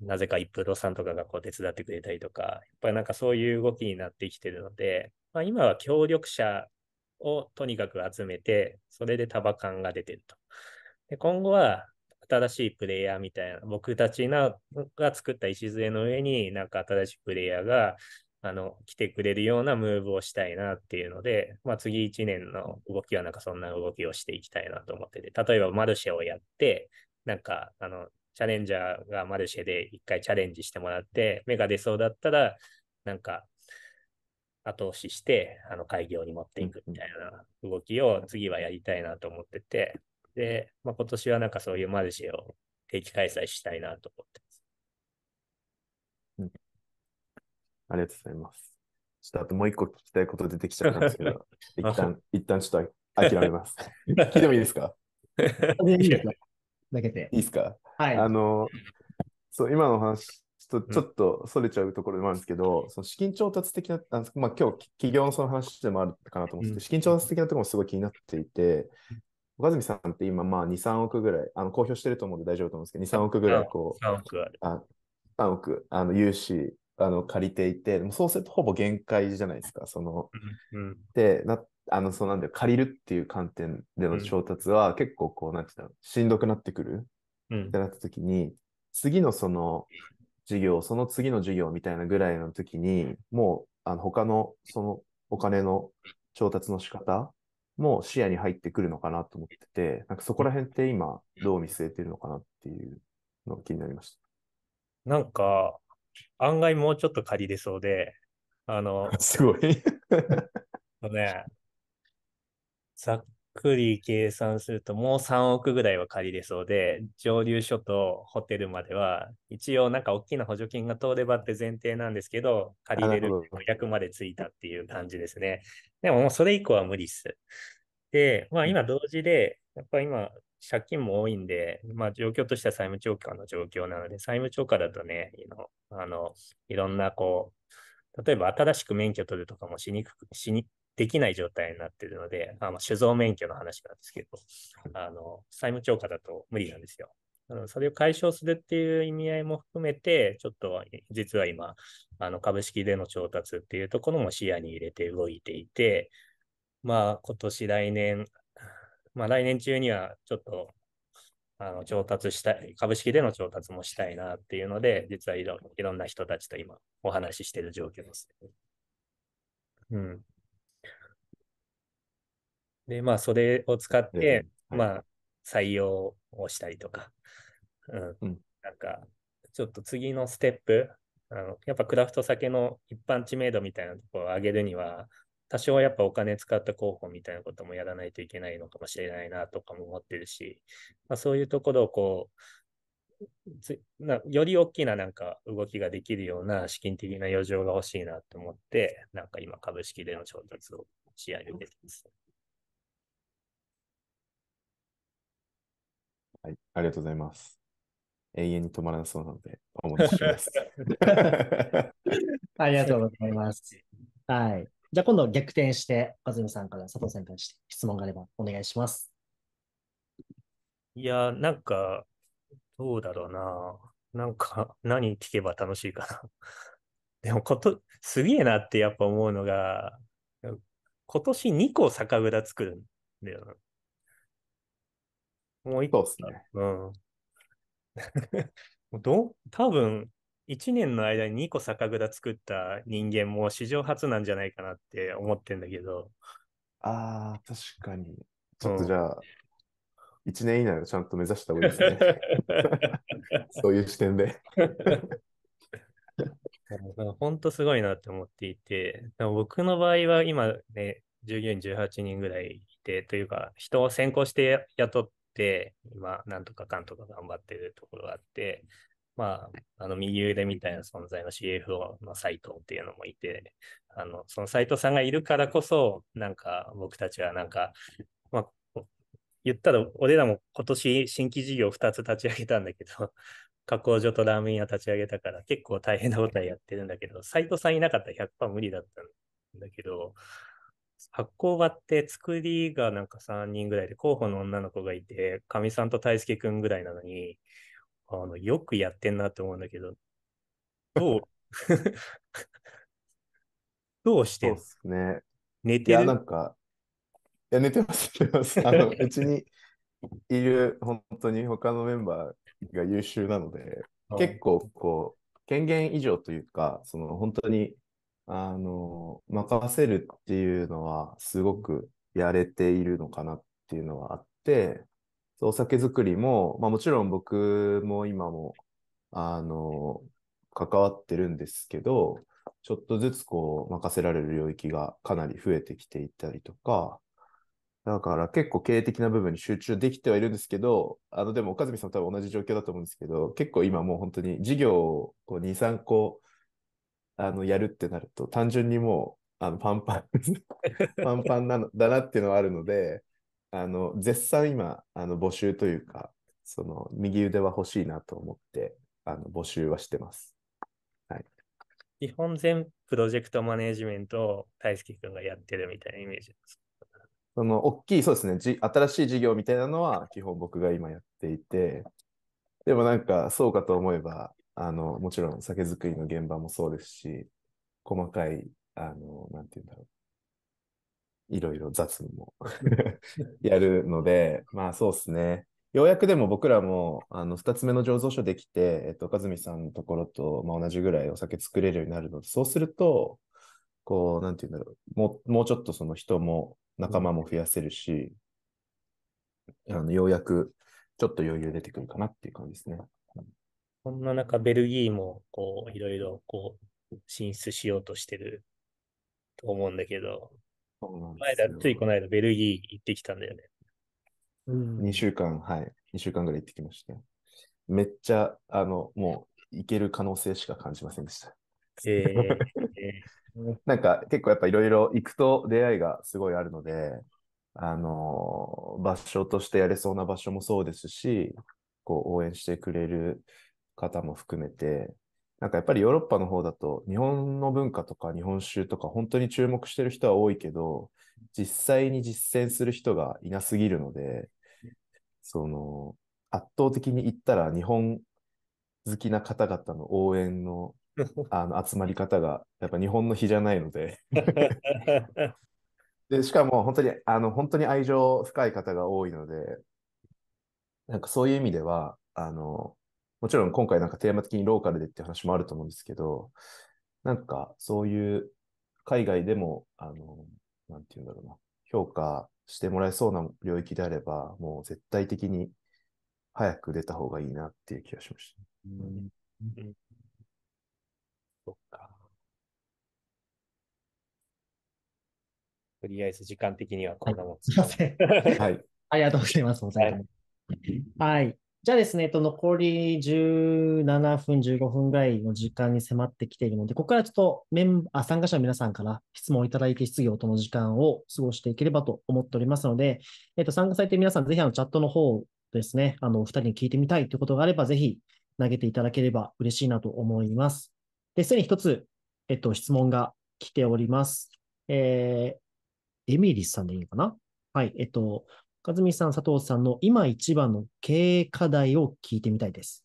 Speaker 3: なぜか一風堂さんとかがこう手伝ってくれたりとか、やっぱりなんかそういう動きになってきてるので、まあ、今は協力者をとにかく集めて、それで束感が出てると。で今後は新しいプレイヤーみたいな、僕たちが作った礎の上に、なんか新しいプレイヤーがあの来てくれるようなムーブをしたいなっていうので、まあ、次1年の動きはなんかそんな動きをしていきたいなと思ってて、例えばマルシェをやって、なんかあのチャレンジャーがマルシェで1回チャレンジしてもらって、芽が出そうだったら、なんか後押しして、あの開業に持っていくみたいな動きを次はやりたいなと思ってて、で、まあ、今年はなんかそういうマルシェを定期開催したいなと思ってます。
Speaker 2: うん、ありがとうございます。ちょっとあともう一個聞きたいこと出てきちゃったんですけど、(laughs) 一旦、一旦ちょっと諦めます。(laughs) 聞いてもいいですかいいですか投げて。いいですかはい。あの、そう、今の話ちょっと、ちょっとそれちゃうところでもあるんですけど、うん、その資金調達的な、あまあ、今日企業のその話でもあるかなと思って、うん、資金調達的なところもすごい気になっていて、岡住さんって今、まあ、2、3億ぐらい、あの公表してると思うんで大丈夫と思うんですけど、2、3億ぐらいこう、3億ある。あ3億、あの、融資、あの、借りていて、もそうするとほぼ限界じゃないですか、その、うん、で、な、あの、そうなんだよ、借りるっていう観点での調達は結構こう、なんていうら、しんどくなってくる、うん、ってなった時に、次のその、授業、その次の授業みたいなぐらいの時に、もう、あの、他の、そのお金の調達の仕方も視野に入ってくるのかなと思ってて、なんかそこら辺って今、どう見据えてるのかなっていうのが気になりまし
Speaker 3: た。なんか、案外もうちょっと借りれそうで、あの、(laughs) すごい (laughs) ね、ざっくり計算するともう3億ぐらいは借りれそうで、蒸留所とホテルまでは、一応なんか大きな補助金が通ればって前提なんですけど、借りれる役までついたっていう感じですね。でももうそれ以降は無理っす。で、まあ今同時で、やっぱ今借金も多いんで、まあ状況としては債務超過の状況なので、債務超過だとね、あの、いろんなこう、例えば新しく免許取るとかもしにくく、しにできない状態になっているので、あまあ、酒造免許の話なんですけど、あの、債務超過だと無理なんですよ。それを解消するっていう意味合いも含めて、ちょっと実は今、あの株式での調達っていうところも視野に入れて動いていて、まあ今年来年、まあ来年中にはちょっとあの調達したい、株式での調達もしたいなっていうので、実はいろいろんな人たちと今お話ししている状況です。うん。で、まあ、それを使って、うん、まあ、採用をしたりとか、うん、うん、なんか、ちょっと次のステップ、あのやっぱクラフト酒の一般知名度みたいなところを上げるには、多少やっぱお金使った広報みたいなこともやらないといけないのかもしれないなとかも思ってるし、まあ、そういうところをこう、なより大きななんか動きができるような資金的な余剰が欲しいなと思って、なんか今株式での調達を仕上げてます。
Speaker 2: はい、ありがとうございます。永遠に止まらなそうなので、お持ちします。(laughs)
Speaker 1: ありがとうございます。はい。じゃあ今度逆転して、和泉さんから佐藤さんに質問があればお願いします。
Speaker 3: いや、なんか、どうだろうな。なんか、何聞けば楽しいかな。(laughs) でもこと、すげえなってやっぱ思うのが、今年2個酒蔵作るんだよな。もう一そうっすね。うん。(laughs) どう多分1年の間に2個酒蔵作った人間も史上初なんじゃないかなって思ってんだけど。
Speaker 2: ああ、確かに。ちょっとじゃあ、うん、1年以内をちゃんと目指した方がいいですね。(laughs) そういう視点で。
Speaker 3: 本当すごいなって思っていて、僕の場合は今ね、従業員18人ぐらいいて、というか、人を先行して雇っ、今、なんとかかんとか頑張ってるところがあって、まあ、あの右腕みたいな存在の CFO の斎藤っていうのもいて、あのその斎藤さんがいるからこそ、なんか僕たちはなんか、まあ、言ったら俺らも今年新規事業2つ立ち上げたんだけど、(laughs) 加工所とラーメン屋立ち上げたから結構大変なことはやってるんだけど、斎藤さんいなかったら100%無理だったんだけど、発酵場って作りがなんか3人ぐらいで候補の女の子がいてかみさんと大輔くんぐらいなのにあのよくやってんなって思うんだけど
Speaker 2: どう (laughs) どうしてんすね。寝てるいやなんかいや寝てます寝てます。(laughs) あのうちにいる本当に他のメンバーが優秀なので、結構こう権限以上というかその本当にあの、任せるっていうのはすごくやれているのかなっていうのはあって、お酒作りも、まあもちろん僕も今も、あの、関わってるんですけど、ちょっとずつこう任せられる領域がかなり増えてきていたりとか、だから結構経営的な部分に集中できてはいるんですけど、あのでも岡住さんも多分同じ状況だと思うんですけど、結構今もう本当に事業をこう2、3個あのやるってなると、単純にもうあのパンパン (laughs) パンパンなのだなっていうのはあるので、あの絶賛今、あの募集というか、その右腕は欲しいなと思ってあの募集はしてます。はい、
Speaker 3: 基本全プロジェクトマネジメントを大輔君がやってるみたいなイメージです
Speaker 2: その大きい、そうですねじ、新しい事業みたいなのは基本僕が今やっていて、でもなんかそうかと思えば、あの、もちろん酒造りの現場もそうですし、細かい、あの、なんて言うんだろう。いろいろ雑務も (laughs) やるので、まあそうですね。ようやくでも僕らも、あの、二つ目の醸造所できて、えっと、かずみさんのところと、まあ、同じぐらいお酒作れるようになるので、そうすると、こう、なんて言うんだろう。もう、もうちょっとその人も、仲間も増やせるし、あの、ようやく、ちょっと余裕出てくるかなっていう感じですね。
Speaker 3: そんな中、ベルギーも、こう、いろいろ、こう、進出しようとしてると思うんだけど、前だ、ついこの間、ベルギー行ってきたんだよね。
Speaker 1: 2
Speaker 2: 週間、はい。2週間ぐらい行ってきました。めっちゃ、あの、もう、行ける可能性しか感じませんでした。え (laughs) なんか、結構やっぱいろいろ行くと出会いがすごいあるので、あの、場所としてやれそうな場所もそうですし、こう、応援してくれる方も含めて、なんかやっぱりヨーロッパの方だと日本の文化とか日本酒とか本当に注目してる人は多いけど、実際に実践する人がいなすぎるので、その圧倒的に言ったら日本好きな方々の応援の (laughs) あの集まり方がやっぱ日本の日じゃないので (laughs) で、しかも本当にあの本当に愛情深い方が多いので、なんかそういう意味では、あの、もちろん今回なんかテーマ的にローカルでって話もあると思うんですけど、なんかそういう海外でも、あの、なんて言うんだろうな、評価してもらえそうな領域であれば、もう絶対的に早く出た方がいいなっていう気がしました。
Speaker 1: うん。そっか。
Speaker 3: とりあえず時間的にはこんなもん、すいません。(laughs) はい。ありがとうござい
Speaker 1: ます。はい。はいじゃあですね、残り17分、15分ぐらいの時間に迫ってきているので、ここからちょっとメン参加者の皆さんから質問をいただいて、質疑応答の時間を過ごしていければと思っておりますので、えと、参加されている皆さん、ぜひあのチャットの方ですね、あの、お二人に聞いてみたいということがあれば、ぜひ投げていただければ嬉しいなと思います。で、すでに一つ、えっと、質問が来ております。えー、エミリスさんでいいのかなはい、えっと、和美さん、佐藤さんの今一番の経営課題を聞いてみたいです。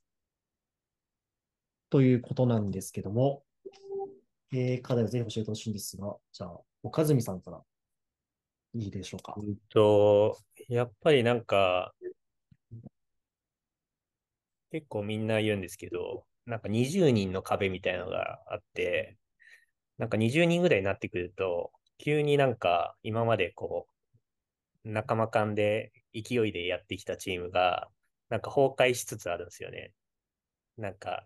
Speaker 1: ということなんですけども、経営課題をぜひ教えてほしいんですが、じゃあ、岡住さんからいいでしょうか。うん
Speaker 3: と、やっぱりなんか、結構みんな言うんですけど、なんか20人の壁みたいなのがあって、なんか20人ぐらいになってくると、急になんか今までこう、仲間間で勢いでやってきたチームが、なんか崩壊しつつあるんですよね。なんか、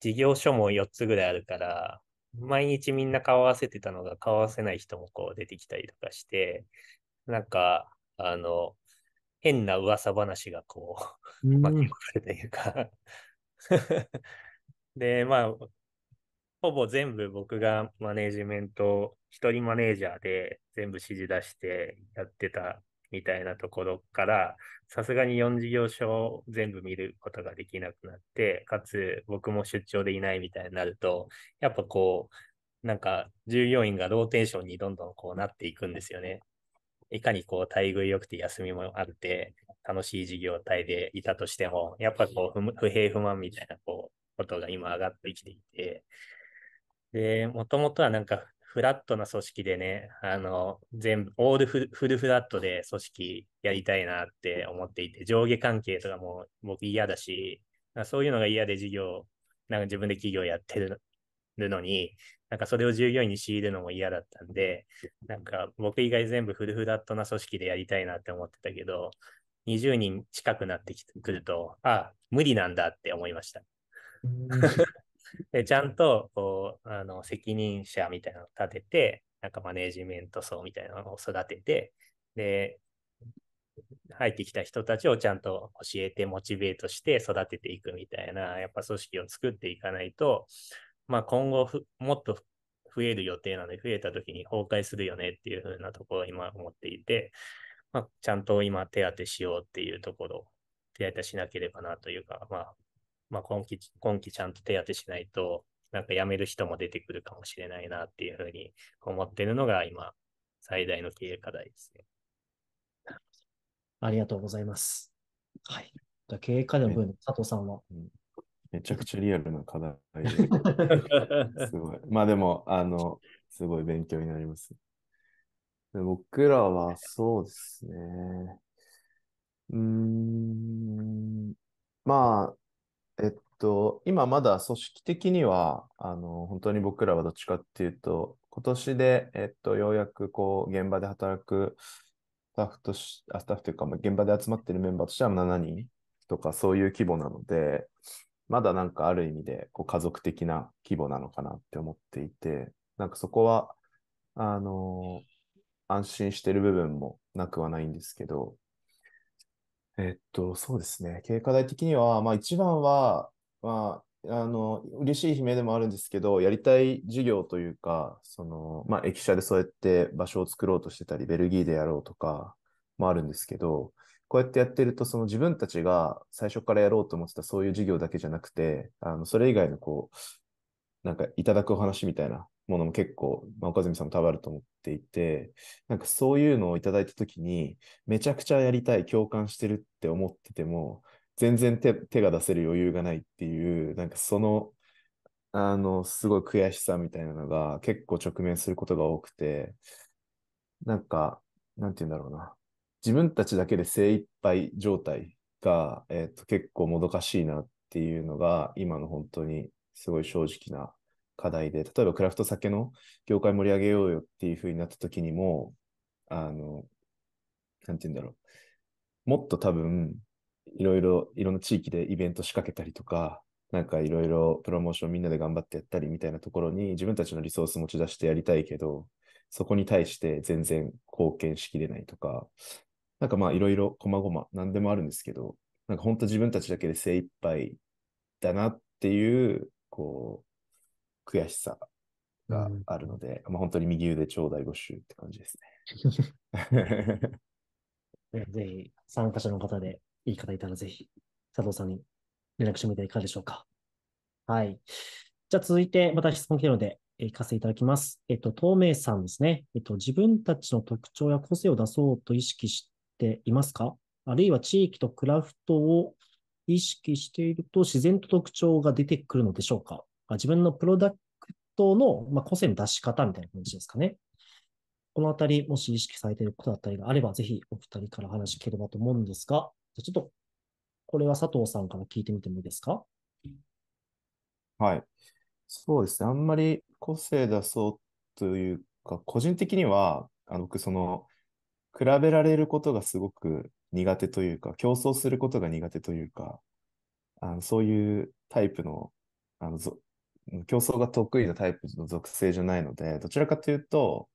Speaker 3: 事業所も4つぐらいあるから、毎日みんな顔合わせてたのが顔合わせない人もこう出てきたりとかして、なんか、あの、変な噂話がこう、(laughs) 巻き込まれるというか (laughs) で、まあ、ほぼ全部僕がマネージメント、一人マネージャーで全部指示出してやってたみたいなところから、さすがに4事業所全部見ることができなくなって、かつ僕も出張でいないみたいになると、やっぱこう、なんか従業員がローテーションにどんどんこうなっていくんですよね。いかにこう待遇良くて休みもあって、楽しい事業体でいたとしても、やっぱこう不平不満みたいなこうことが今上がってきていて、で、もともとはなんかフラットな組織でね、あの、全部、オールフルフラットで組織やりたいなって思っていて、上下関係とかも僕嫌だし、そういうのが嫌で事業、なんか自分で企業やってるのに、なんかそれを従業員に強いるのも嫌だったんで、なんか僕以外全部フルフラットな組織でやりたいなって思ってたけど、20人近くなってくると、ああ、無理なんだって思いました。(laughs) でちゃんとこうあの責任者みたいなのを立てて、なんかマネジメント層みたいなのを育てて、で、入ってきた人たちをちゃんと教えて、モチベートして育てていくみたいな、やっぱ組織を作っていかないと、まあ、今後もっと増える予定なので、増えた時に崩壊するよねっていう風なところを今思っていて、まあ、ちゃんと今手当てしようっていうところを手当てしなければなというか、まあ、まあ、今期、今期ちゃんと手当てしないと、なんか辞める人も出てくるかもしれないなっていうふうに思ってるのが今、最大の経営課題ですね。
Speaker 1: ありがとうございます。はい。じゃ経営課題の部分、佐藤さんは、うん、
Speaker 2: めちゃくちゃリアルな課題。(laughs) すごい。まあでも、あの、すごい勉強になります。僕らはそうですね。うん。まあ、えっと、今まだ組織的には、あの、本当に僕らはどっちかっていうと、今年で、えっと、ようやくこう、現場で働くスタッフとし、あ、スタッフというか、現場で集まってるメンバーとしては7人とか、そういう規模なので、まだなんかある意味で、こう、家族的な規模なのかなって思っていて、なんかそこは、あの、安心してる部分もなくはないんですけど、えっと、そうですね。経過大的には、まあ一番は、まあ、あの、嬉しい悲鳴でもあるんですけど、やりたい事業というか、その、まあ駅舎でそうやって場所を作ろうとしてたり、ベルギーでやろうとかもあるんですけど、こうやってやってると、その自分たちが最初からやろうと思ってたそういう事業だけじゃなくて、あの、それ以外のこう、なんかいただくお話みたいなものも結構、まあ、岡住さんも多分あると思っていて、なんかそういうのをいただいたときに、めちゃくちゃやりたい、共感してるって思ってても、全然手手が出せる余裕がないっていう、なんかその、あの、すごい悔しさみたいなのが結構直面することが多くて、なんか、なんて言うんだろうな。自分たちだけで精一杯状態が、えー、と結構もどかしいなっていうのが、今の本当にすごい正直な課題で、例えばクラフト酒の業界盛り上げようよっていうふうになった時にも、あの、なんて言うんだろう。もっと多分、いろいろ、いろんな地域でイベント仕掛けたりとか、なんかいろいろプロモーションみんなで頑張ってやったりみたいなところに自分たちのリソース持ち出してやりたいけど、そこに対して全然貢献しきれないとか、なんかまあいろいろこまごま何でもあるんですけど、なんか本当自分たちだけで精一杯だなっていう、こう、悔しさがあるので、うん、まあ、本当に右腕ちょ募集って感じですね。(laughs) ぜひ参加
Speaker 1: 者の方でいい方いたらぜひ佐藤さんに連絡してみてはいかがでしょうか。はい。じゃあ続いてまた質問来てで、えー、行かせていただきます。えっと、透明さんですね。えっと、自分たちの特徴や個性を出そうと意識していますかあるいは地域とクラフトを意識していると自然と特徴が出てくるのでしょうかまあ、自分のプロダクトの、まあ、個性の出し方みたいな感じですかね。このあたり、もし意識されていることだったりがあれば、ぜひお二人から話しければと思うんですが、ちょっと、これは佐藤さんから聞いてみてもいいですか
Speaker 2: はい。そうですね。あんまり個性出そうというか、個人的には、あの僕、その、比べられることがすごく苦手というか、競争することが苦手というか、あのそういうタイプのあの競争が得意なタイプの属性じゃないので、どちらかというと、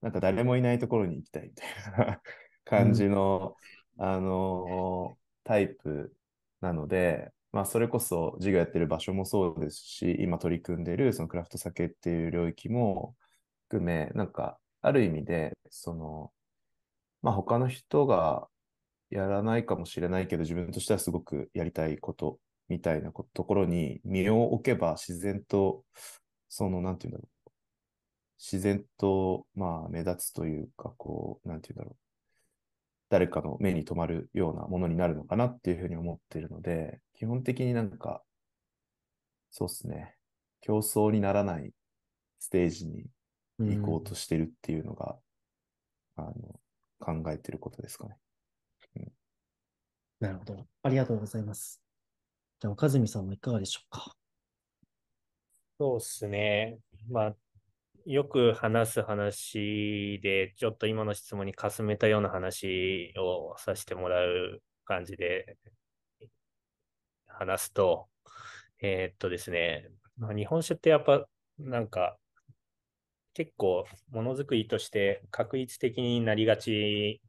Speaker 2: なんか誰もいないところに行きたいみたいな (laughs) 感じの、うん、あのー、タイプなので、まあ、それこそ授業やってる場所もそうですし、今取り組んでるそのクラフト酒っていう領域も含め、なんか、ある意味で、その、まあ、他の人がやらないかもしれないけど、自分としてはすごくやりたいことみたいなところに身を置けば自然と、その、なんていうんだろう。自然と、まあ、目立つというか、こう、なんていうんだろう。誰かの目に留まるようなものになるのかなっていうふうに思っているので、基本的になんか、そうですね、競争にならないステージに行こうとしてるっていうのが、うん、あの考えてることですかね、うん。
Speaker 1: なるほど。ありがとうございます。じゃあ、岡住さんもいかがでしょうか。
Speaker 3: そうですね。まあ、よく話す話で、ちょっと今の質問にかすめたような話をさせてもらう感じで話すと、えー、っとですね、まあ、日本酒ってやっぱなんか結構ものづくりとして確率的になりがち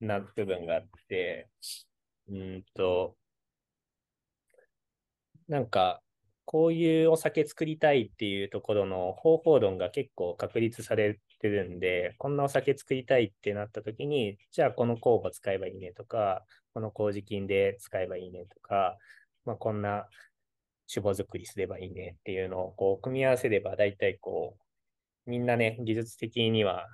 Speaker 3: な部分があって、うんと、なんか、こういうお酒作りたいっていうところの方法論が結構確立されてるんで、こんなお酒作りたいってなった時に、じゃあこの酵母使えばいいねとか、この麹菌で使えばいいねとか、まあ、こんな酒母作りすればいいねっていうのをこう組み合わせれば、大体こう、みんなね、技術的には、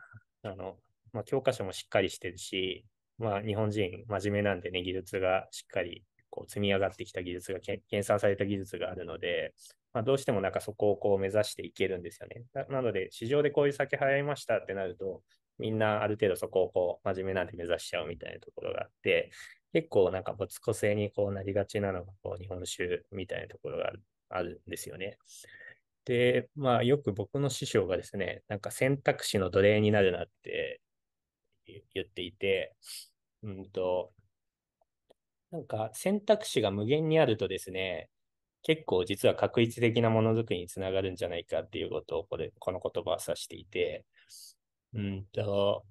Speaker 3: あの、まあ、教科書もしっかりしてるし、まあ、日本人真面目なんでね、技術がしっかりこう積み上がってきた技術が、研鑽された技術があるので、まあ、どうしてもなんかそこをこう目指していけるんですよね。なので、市場でこういう酒流行りましたってなると、みんなある程度そこをこう真面目なんで目指しちゃうみたいなところがあって、結構なんか没個性にこうなりがちなのがこう日本酒みたいなところがあるんですよね。で、まあよく僕の師匠がですね、なんか選択肢の奴隷になるなって言っていて、うんと、なんか選択肢が無限にあるとですね、結構実は確一的なものづくりにつながるんじゃないかっていうことをこれ、この言葉は指していて、うんと、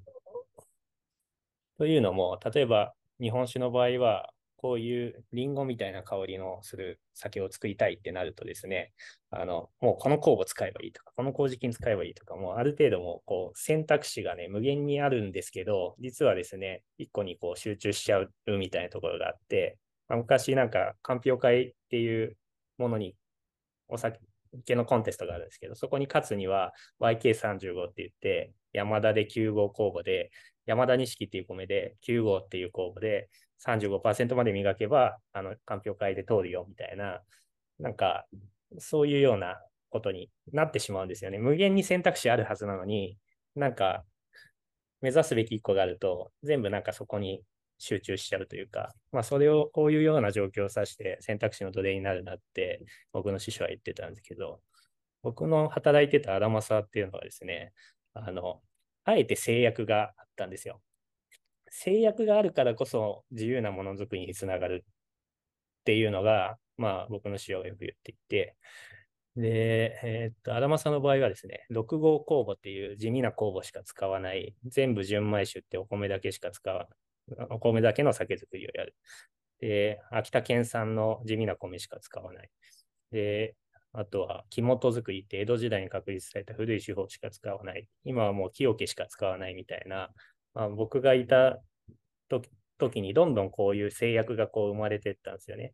Speaker 3: というのも、例えば日本酒の場合は、こういうリンゴみたいな香りのする酒を作りたいってなるとですね、あの、もうこの酵母使えばいいとか、この麹菌使えばいいとか、もうある程度もこう選択肢がね、無限にあるんですけど、実はですね、一個にこう集中しちゃうみたいなところがあって、まあ、昔なんか、かんぴょう会っていうものにお酒のコンテストがあるんですけど、そこに勝つには YK35 って言って、山田で9号酵母で、山田錦っていう米で9号っていう酵母で、35%まで磨けば、あの、鑑評会で通るよ、みたいな、なんか、そういうようなことになってしまうんですよね。無限に選択肢あるはずなのに、なんか、目指すべき1個があると、全部なんかそこに集中しちゃうというか、まあ、それを、こういうような状況を指して選択肢の奴隷になるなって、僕の師匠は言ってたんですけど、僕の働いてたアダマサっていうのはですね、あの、あえて制約があったんですよ。制約があるからこそ自由なものづくりにつながるっていうのが、まあ僕の仕様がよく言っていて、で、えー、っと、アダマさんの場合はですね、6号酵母っていう地味な酵母しか使わない、全部純米酒ってお米だけしか使わない、お米だけの酒造りをやる。で、秋田県産の地味な米しか使わない。で、あとは、木本作りって江戸時代に確立された古い手法しか使わない。今はもう木桶しか使わないみたいな、まあ、僕がいたと時にどんどんこういう制約がこう生まれていったんですよね。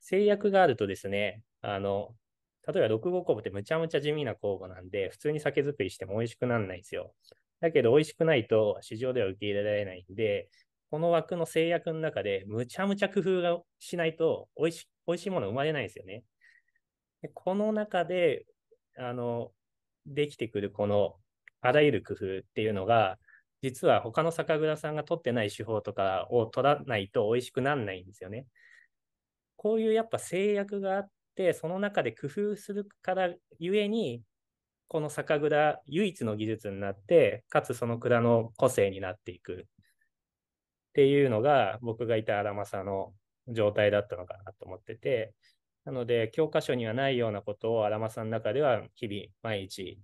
Speaker 3: 制約があるとですね、あの、例えば六号酵母ってむちゃむちゃ地味な酵母なんで、普通に酒造りしても美味しくならないんですよ。だけど美味しくないと市場では受け入れられないんで、この枠の制約の中でむちゃむちゃ工夫がしないと美味し美味しいもの生まれないんですよね。でこの中で、あの、できてくるこのあらゆる工夫っていうのが、実は他の酒蔵さんが取ってない手法とかを取らないと美味しくならないんですよね。こういうやっぱ制約があって、その中で工夫するからゆえに、この酒蔵唯一の技術になって、かつその蔵の個性になっていくっていうのが、僕がいた荒政の状態だったのかなと思ってて、なので、教科書にはないようなことを荒政の中では日々、毎日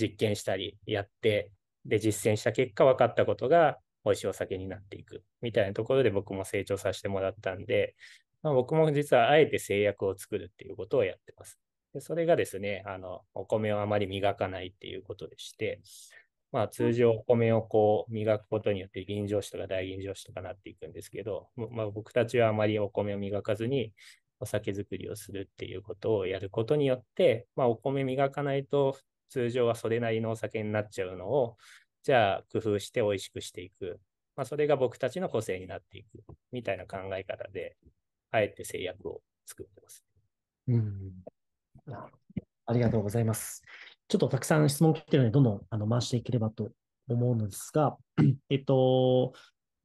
Speaker 3: 実験したりやってで実践した結果分かったことが美味しいお酒になっていくみたいなところで僕も成長させてもらったんで、まあ、僕も実はあえて制約を作るっていうことをやってます。でそれがですねあの、お米をあまり磨かないっていうことでして、まあ、通常お米をこう磨くことによって銀醸酒とか大銀醸酒とかなっていくんですけど、まあ、僕たちはあまりお米を磨かずにお酒作りをするっていうことをやることによって、まあ、お米磨かないと通常はそれなりのお酒になっちゃうのを、じゃあ工夫して美味しくしていく。まあ、それが僕たちの個性になっていくみたいな考え方で、あえて制約を作ってます。
Speaker 1: うん。ありがとうございます。ちょっとたくさん質問来てるので、どんどんあの回していければと思うのですが、えっと、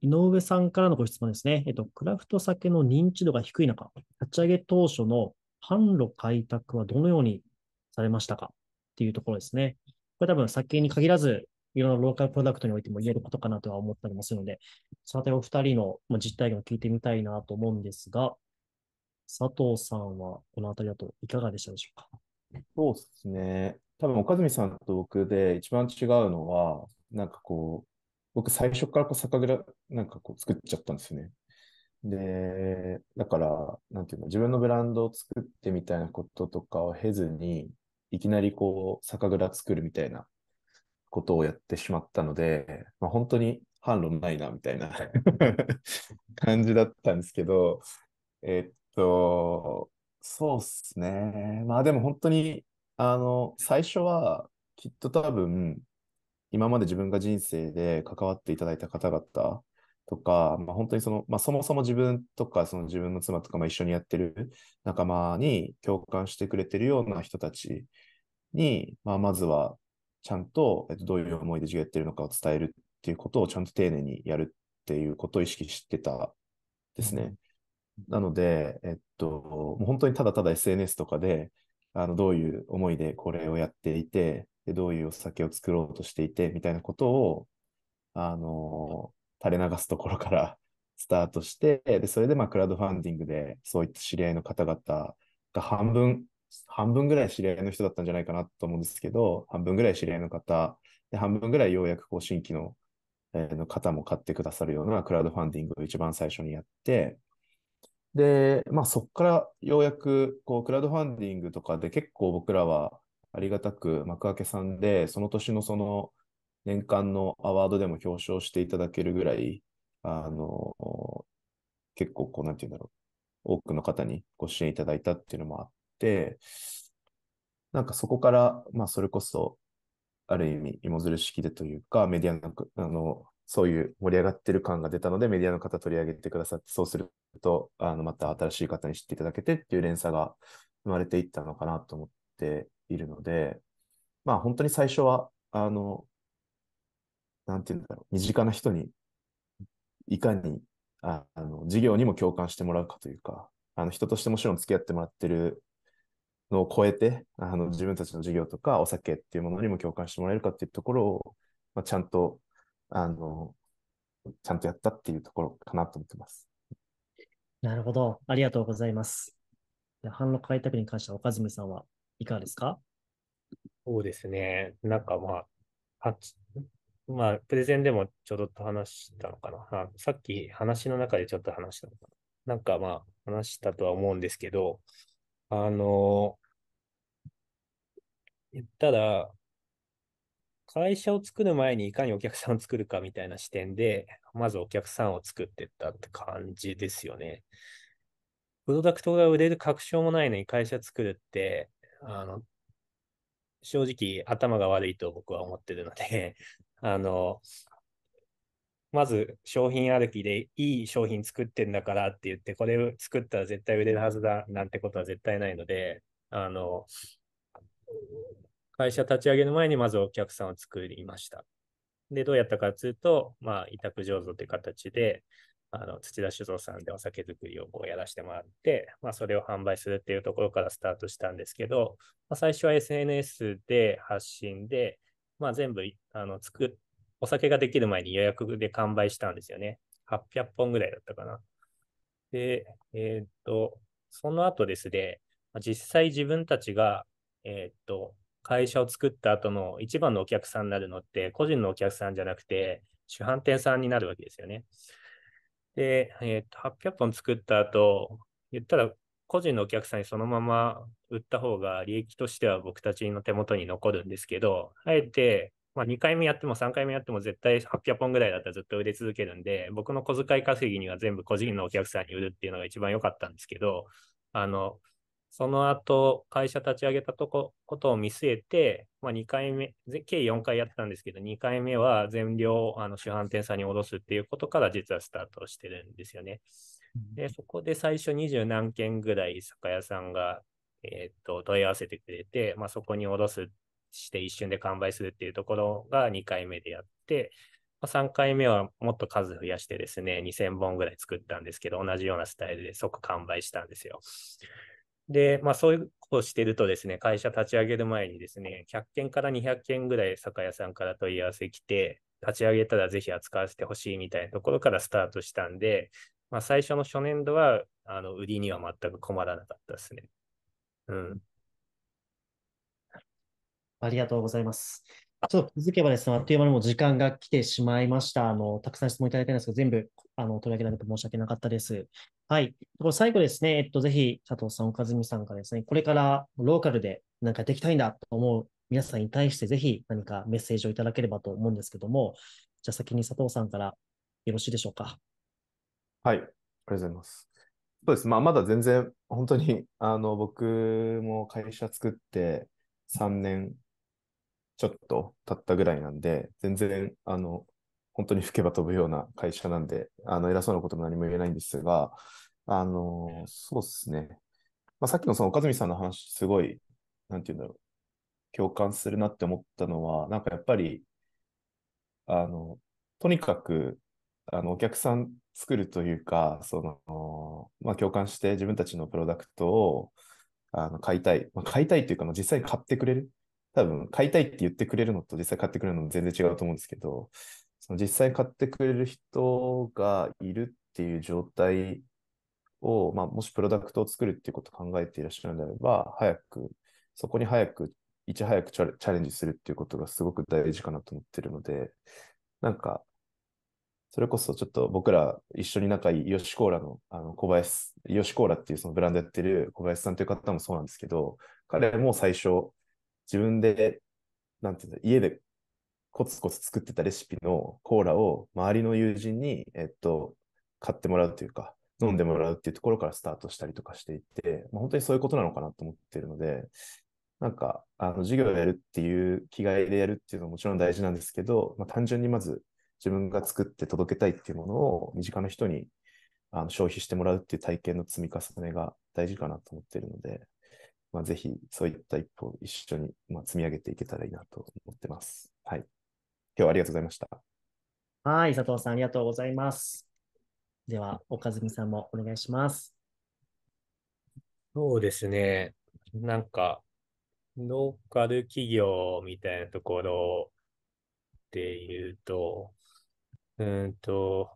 Speaker 1: 井上さんからのご質問ですね。えっと、クラフト酒の認知度が低い中、立ち上げ当初の販路開拓はどのようにされましたかっていうところですね。これ多分先に限らず、いろんなローカルプロダクトにおいても言えることかなとは思ったりもするので、そのりお二人の実態を聞いてみたいなと思うんですが、佐藤さんはこのあたりだといかがでしたでしょうか。
Speaker 2: そうですね。多分、岡住さんと僕で一番違うのは、なんかこう、僕最初からこう酒蔵、なんかこう作っちゃったんですよね。で、だから、なんていうの、自分のブランドを作ってみたいなこととかを経ずに、いきなりこう、酒蔵作るみたいなことをやってしまったので、まあ、本当に反論ないな、みたいな (laughs) 感じだったんですけど、えっと、そうっすね。まあでも本当に、あの、最初はきっと多分、今まで自分が人生で関わっていただいた方々とか、まあ、本当にその、まあ、そもそも自分とか、その自分の妻とか、一緒にやってる仲間に共感してくれてるような人たちに、まあ、まずは、ちゃんと、えっと、どういう思いで自分やってるのかを伝えるっていうことをちゃんと丁寧にやるっていうことを意識してたですね。なので、えっと、もう本当にただただ SNS とかで、あのどういう思いでこれをやっていてで、どういうお酒を作ろうとしていてみたいなことを、あの垂れ流すところから (laughs) スタートして、で、それでまあクラウドファンディングでそういった知り合いの方々が半分、半分ぐらい知り合いの人だったんじゃないかなと思うんですけど、半分ぐらい知り合いの方、で半分ぐらいようやくこう新規の,、えー、の方も買ってくださるようなクラウドファンディングを一番最初にやって、で、まあそこからようやくこうクラウドファンディングとかで結構僕らはありがたく幕開けさんで、その年のその年間のアワードでも表彰していただけるぐらい、あの、結構こう、なんて言うんだろう、多くの方にご支援いただいたっていうのもあって、なんかそこから、まあそれこそ、ある意味、芋づる式でというか、メディアの、あの、そういう盛り上がってる感が出たので、メディアの方取り上げてくださって、そうすると、あの、また新しい方に知っていただけてっていう連鎖が生まれていったのかなと思っているので、まあ本当に最初は、あの、なんて言うんだろう、身近な人に、いかに、あの、事業にも共感してもらうかというか、あの、人としてもちろん付き合ってもらってるのを超えて、あの、自分たちの事業とかお酒っていうものにも共感してもらえるかっていうところを、まあ、ちゃんと、あの、ちゃんとやったっていうところかなと思ってます。
Speaker 1: なるほど。ありがとうございます。販路開拓に関しては、岡住さんはいかがですか
Speaker 3: そうですね。なんかまあ、まあ、プレゼンでもちょっと話したのかな。さっき話の中でちょっと話したのかな。なんかまあ、話したとは思うんですけど、あの、言ったら、会社を作る前にいかにお客さんを作るかみたいな視点で、まずお客さんを作っていったって感じですよね。プロダクトが売れる確証もないのに会社作るって、あの、正直頭が悪いと僕は思ってるのであの、まず商品歩きでいい商品作ってんだからって言って、これを作ったら絶対売れるはずだなんてことは絶対ないので、あの、会社立ち上げの前にまずお客さんを作りました。で、どうやったかというと、まあ、委託醸造という形で、あの土田酒造さんでお酒作りをこうやらせてもらって、まあ、それを販売するっていうところからスタートしたんですけど、まあ、最初は SNS で発信で、まあ、全部あのつく、お酒ができる前に予約で完売したんですよね。800本ぐらいだったかな。で、えー、っと、その後ですね、実際自分たちが、えー、っと、会社を作った後の一番のお客さんになるのって、個人のお客さんじゃなくて、主販店さんになるわけですよね。で、えー、と800本作った後、言ったら個人のお客さんにそのまま売った方が利益としては僕たちの手元に残るんですけど、あえて、まあ、2回目やっても3回目やっても絶対800本ぐらいだったらずっと売れ続けるんで、僕の小遣い稼ぎには全部個人のお客さんに売るっていうのが一番良かったんですけど、あの、その後、会社立ち上げたとこことを見据えて、まあ、2回目、計4回やってたんですけど、2回目は全量あの主販店さんに戻すっていうことから実はスタートしてるんですよね。で、そこで最初二十何件ぐらい酒屋さんが、えっ、と、問い合わせてくれて、まあ、そこにおろす、して一瞬で完売するっていうところが2回目でやって、まあ、3回目はもっと数増やしてですね、2000本ぐらい作ったんですけど、同じようなスタイルで即完売したんですよ。で、まあそういうことをしてるとですね、会社立ち上げる前にですね、100件から200件ぐらい酒屋さんから問い合わせ来て、立ち上げたらぜひ扱わせてほしいみたいなところからスタートしたんで、まあ、最初の初年度は、あの、売りには全く困らなかったですね。うん。
Speaker 1: ありがとうございます。ちょっと気づけばですね、あっという間にも時間が来てしまいました。あの、たくさん質問いただいたんですけど、全部、あの、取り上げられて申し訳なかったです。はい。これ最後ですね、えっと、ぜひ、佐藤さん、岡住さんからですね、これからローカルでなんかできたいんだと思う皆さんに対して、ぜひ何かメッセージをいただければと思うんですけども、じゃあ先に佐藤さんからよろしいでしょうか。
Speaker 2: はい、ありがとうございます。そうです。まあ、まだ全然、本当に、(laughs) あの、僕も会社作って3年ちょっと経ったぐらいなんで、全然、あの、本当に吹けば飛ぶような会社なんで、あの、偉そうなことも何も言えないんですが、あの、そうですね。まあ、さっきのその岡住さんの話、すごい、なんて言うんだろう、共感するなって思ったのは、なんかやっぱり、あの、とにかくあのお客さん作るというか、その、まあ、共感して自分たちのプロダクトをあの買いたい。まあ、買いたいというか、実際に買ってくれる。多分、買いたいって言ってくれるのと実際買ってくれるのも全然違うと思うんですけど、その実際買ってくれる人がいるっていう状態を、まあ、もしプロダクトを作るっていうことを考えていらっしゃるのであれば、早く、そこに早く、いち早くチャレンジするっていうことがすごく大事かなと思ってるので、なんか、それこそちょっと僕ら一緒に仲いいヨシコーラのあの小林、ヨシコーラっていうそのブランドやってる小林さんという方もそうなんですけど、彼も最初自分で、なんていうんだ、家でコツコツ作ってたレシピのコーラを周りの友人に、えっと、買ってもらうというか、飲んでもらうっていうところからスタートしたりとかしていて、まあ、本当にそういうことなのかなと思ってるので、なんか、あの、授業をやるっていう、気概でやるっていうのはもちろん大事なんですけど、まあ、単純にまず自分が作って届けたいっていうものを身近な人にあの消費してもらうっていう体験の積み重ねが大事かなと思ってるので、まあ、ぜひそういった一歩を一緒に、ま積み上げていけたらいいなと思ってます。はい。今日はありがとうございました。
Speaker 1: はい、佐藤さんありがとうございます。では、岡住さんもお願いします。
Speaker 3: そうですね。なんか、ローカル企業みたいなところで言うと、うんと、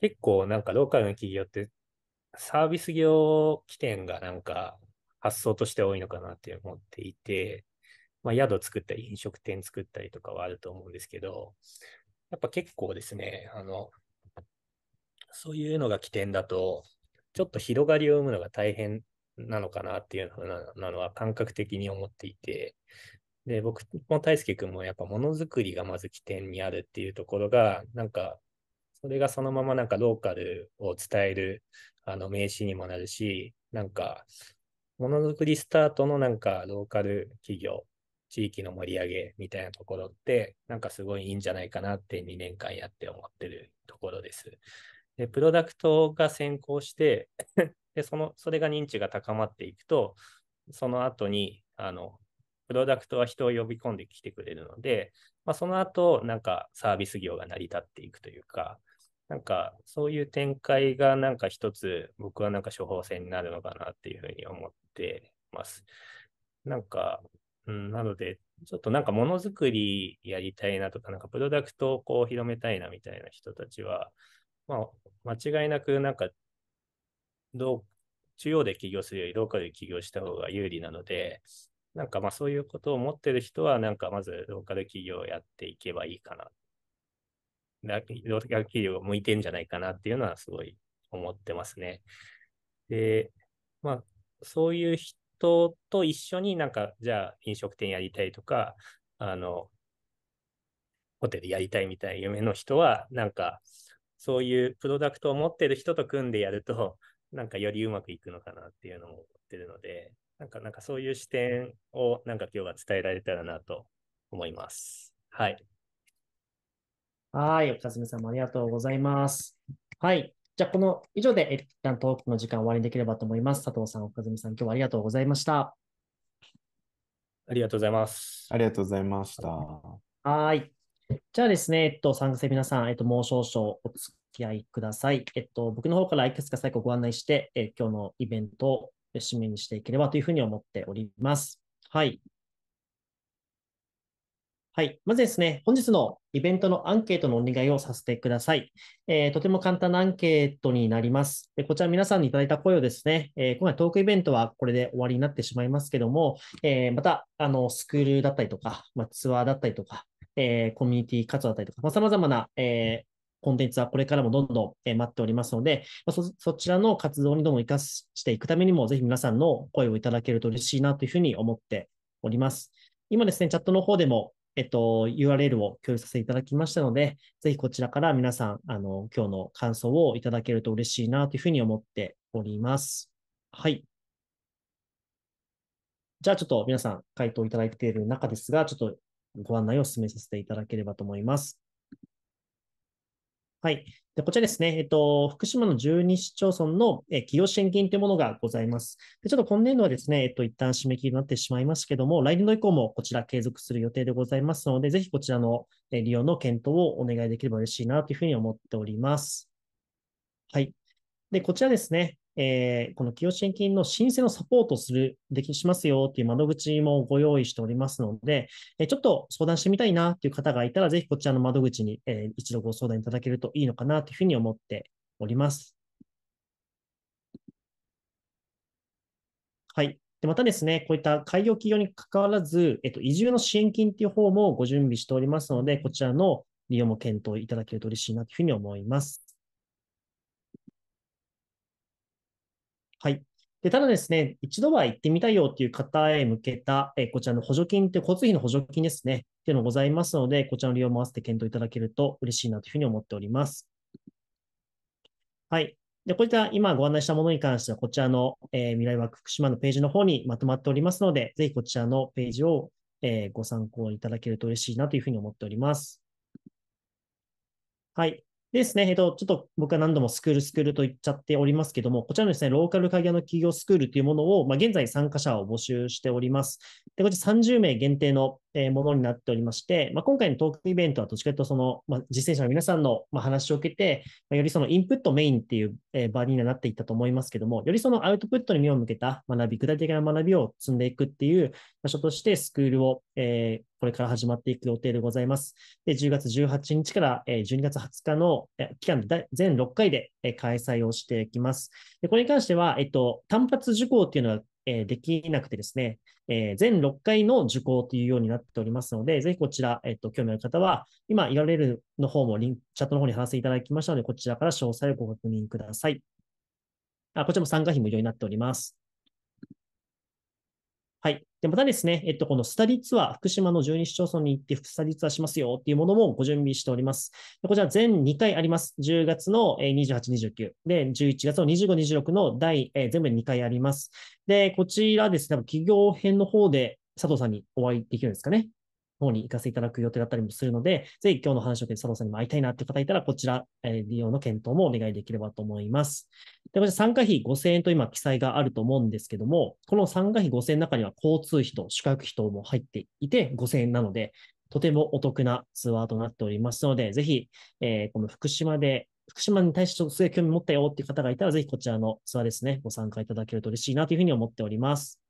Speaker 3: 結構なんかローカルの企業ってサービス業起点がなんか発想として多いのかなって思っていて、まあ、宿作ったり飲食店作ったりとかはあると思うんですけど、やっぱ結構ですね、あの、そういうのが起点だと、ちょっと広がりを生むのが大変なのかなっていうふうなのは感覚的に思っていて、で、僕も大輔君もやっぱものづくりがまず起点にあるっていうところが、なんか、それがそのままなんかローカルを伝えるあの名刺にもなるし、なんか、ものづくりスタートのなんかローカル企業、地域の盛り上げみたいなところって、なんかすごいいいんじゃないかなって2年間やって思ってるところです。で、プロダクトが先行してで、その、それが認知が高まっていくと、その後に、あの、プロダクトは人を呼び込んできてくれるので、まあ、その後、なんかサービス業が成り立っていくというか、なんかそういう展開がなんか一つ僕はなんか処方箋になるのかなっていうふうに思ってます。なんか、うん、なので、ちょっとなんかものづくりやりたいなとか、なんかプロダクトをこう広めたいなみたいな人たちは、まあ、間違いなくなんか、どう、中央で起業するよりローカルで起業した方が有利なので、なんかまあそういうことを持ってる人は、なんかまずローカル企業をやっていけばいいかな。ローカル企業が向いてんじゃないかなっていうのはすごい思ってますね。で、まあそういう人と一緒になんかじゃあ飲食店やりたいとか、あの、ホテルやりたいみたいな夢の人は、なんかそういうプロダクトを持ってる人と組んでやると、なんかよりうまくいくのかなっていうのも思ってるので、なんか、なんかそういう視点を、なんか今日は伝えられたらなと思います。はい。
Speaker 1: はい。二つ目さんもありがとうございます。はい。じゃあ、この以上で、一旦トークの時間終わりにできればと思います。佐藤さん、岡住さん、今日はありがとうございました。
Speaker 2: ありがとうございます。ありがとうございました。
Speaker 1: はい。じゃあですね、えっと、参加生皆さん、えっと、もう少々お付き合いください。えっと、僕の方からいくつか最後ご案内して、え今日のイベントを締めにしていければというふうに思っております。はい。はい。まずですね、本日のイベントのアンケートのお願いをさせてください。えー、とても簡単なアンケートになります。でこちら皆さんにいただいた声をですね、えー、今回トークイベントはこれで終わりになってしまいますけども、えー、また、あの、スクールだったりとか、まあ、ツアーだったりとか、えコミュニティ活動だったりとか、まあ、様々な、えコンテンツはこれからもどんどん、え待っておりますので、そ、そちらの活動にどんどん生かしていくためにも、ぜひ皆さんの声をいただけると嬉しいなというふうに思っております。今ですね、チャットの方でも、えっと、URL を共有させていただきましたので、ぜひこちらから皆さん、あの、今日の感想をいただけると嬉しいなというふうに思っております。はい。じゃあちょっと皆さん回答いただいている中ですが、ちょっとご案内を進めさせていただければと思います。はい。でこちらですね、えっと、福島の12市町村のえ企業支援金というものがございます。でちょっと今年度はですね、えっと、一旦締め切りになってしまいますけども、来年度以降もこちら継続する予定でございますので、ぜひこちらの利用の検討をお願いできれば嬉しいなというふうに思っております。はい。で、こちらですね、えー、この寄与支援金の申請のサポートする、できしますよっていう窓口もご用意しておりますので、えちょっと相談してみたいなっていう方がいたら、ぜひこちらの窓口に、えー、一度ご相談いただけるといいのかなというふうに思っております。はい。でまたですね、こういった開業企業に関わらず、えっと、移住の支援金っていう方もご準備しておりますので、こちらの利用も検討いただけると嬉しいなというふうに思います。はい。で、ただですね、一度は行ってみたいよっていう方へ向けた、えこちらの補助金って、交通費の補助金ですね、っていうのございますので、こちらの利用も合わせて検討いただけると嬉しいなというふうに思っております。はい。で、こういった今ご案内したものに関しては、こちらの、えー、未来枠福島のページの方にまとまっておりますので、ぜひこちらのページを、えー、ご参考いただけると嬉しいなというふうに思っております。はい。ですね、えっと、ちょっと僕は何度もスクールスクールと言っちゃっておりますけども、こちらのですね、ローカル鍵屋の企業スクールというものを、まあ、現在参加者を募集しております。で、こちら30名限定のえものになっておりまして、まあ、今回のトークイベントはどっちかというとその、まあ、実践者の皆さんの、ま話を受けて、まよりそのインプットメインっていう、え場にはなっていったと思いますけども、よりそのアウトプットに目を向けた学び、具体的な学びを積んでいくっていう場所としてスクールを、えーこれから始まっていく予定でございます。で10月18日から12月20日の期間で全6回で開催をしていきます。でこれに関しては、えっと、単発受講っていうのはえできなくてですね、えー、全6回の受講というようになっておりますので、ぜひこちら、えっと、興味ある方は、今 URL の方もリンチャットの方に貼らせていただきましたので、こちらから詳細をご確認ください。あこちらも参加費無料になっております。で、またですね、えっと、このスタディツアー、福島の12市町村に行って、スタディツアーしますよっていうものもご準備しております。でこちら全2回あります。10月の28、29。で、11月の25、26の第、えー、全部2回あります。で、こちらですね、多分企業編の方で佐藤さんにお会いできるんですかね。方に行かせていただく予定だったりもするので、ぜひ今日の話を聞いて佐藤さんにも会いたいなっていう方いたら、こちら、え利用の検討もお願いできればと思います。で、こちら参加費5000円と今記載があると思うんですけども、この参加費5000円の中には交通費と宿泊費等も入っていて5000円なので、とてもお得なツアーとなっておりますので、ぜひ、えー、この福島で、福島に対してちょっとすごい興味持ったよっていう方がいたら、ぜひこちらのツアーですね、ご参加いただけると嬉しいなというふうに思っております。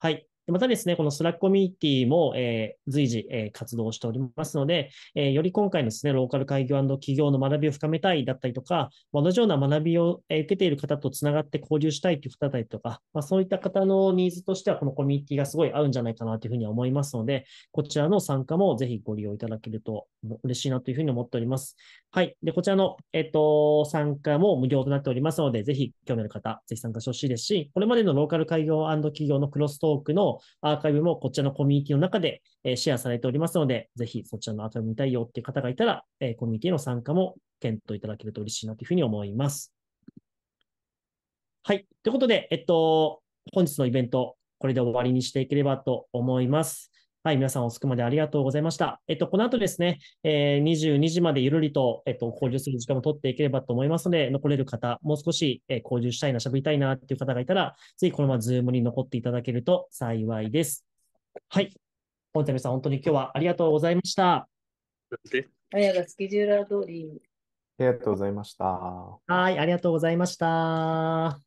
Speaker 1: はい。またですね、このスラックコミュニティも、えー、随時、えー、活動しておりますので、えー、より今回のですね、ローカル会業企業の学びを深めたいだったりとか、同じような学びを、え受けている方とつながって交流したいという方だったりとか、まあ、そういった方のニーズとしては、このコミュニティがすごい合うんじゃないかなというふうには思いますので、こちらの参加もぜひご利用いただけると嬉しいなというふうに思っております。はい。で、こちらの、えっ、と、参加も無料となっておりますので、ぜひ興味ある方、ぜひ参加してほしいですし、これまでのローカル会業企業のクロストークのアーカイブもこちらのコミュニティの中で、えシェアされておりますので、ぜひそちらのアーカイブ見たいよっていう方がいたら、えコミュニティの参加も検討いただけると嬉しいなというふうに思います。はい。ということで、えっと、本日のイベント、これで終わりにしていければと思います。はい、皆さんおつくまでありがとうございました。えっと、この後ですね、えー、22時までゆるりと、えっと、交流する時間を取っていければと思いますので、残れる方、もう少し、えー、交流したいな、喋りたいなっていう方がいたら、ぜひこのままズームに残っていただけると幸いです。はい。本谷さん、本当に今日はありがとうございました。
Speaker 2: あやがスケジューラー通り。ありがとうご
Speaker 1: ざいました。はい、ありがとうございました。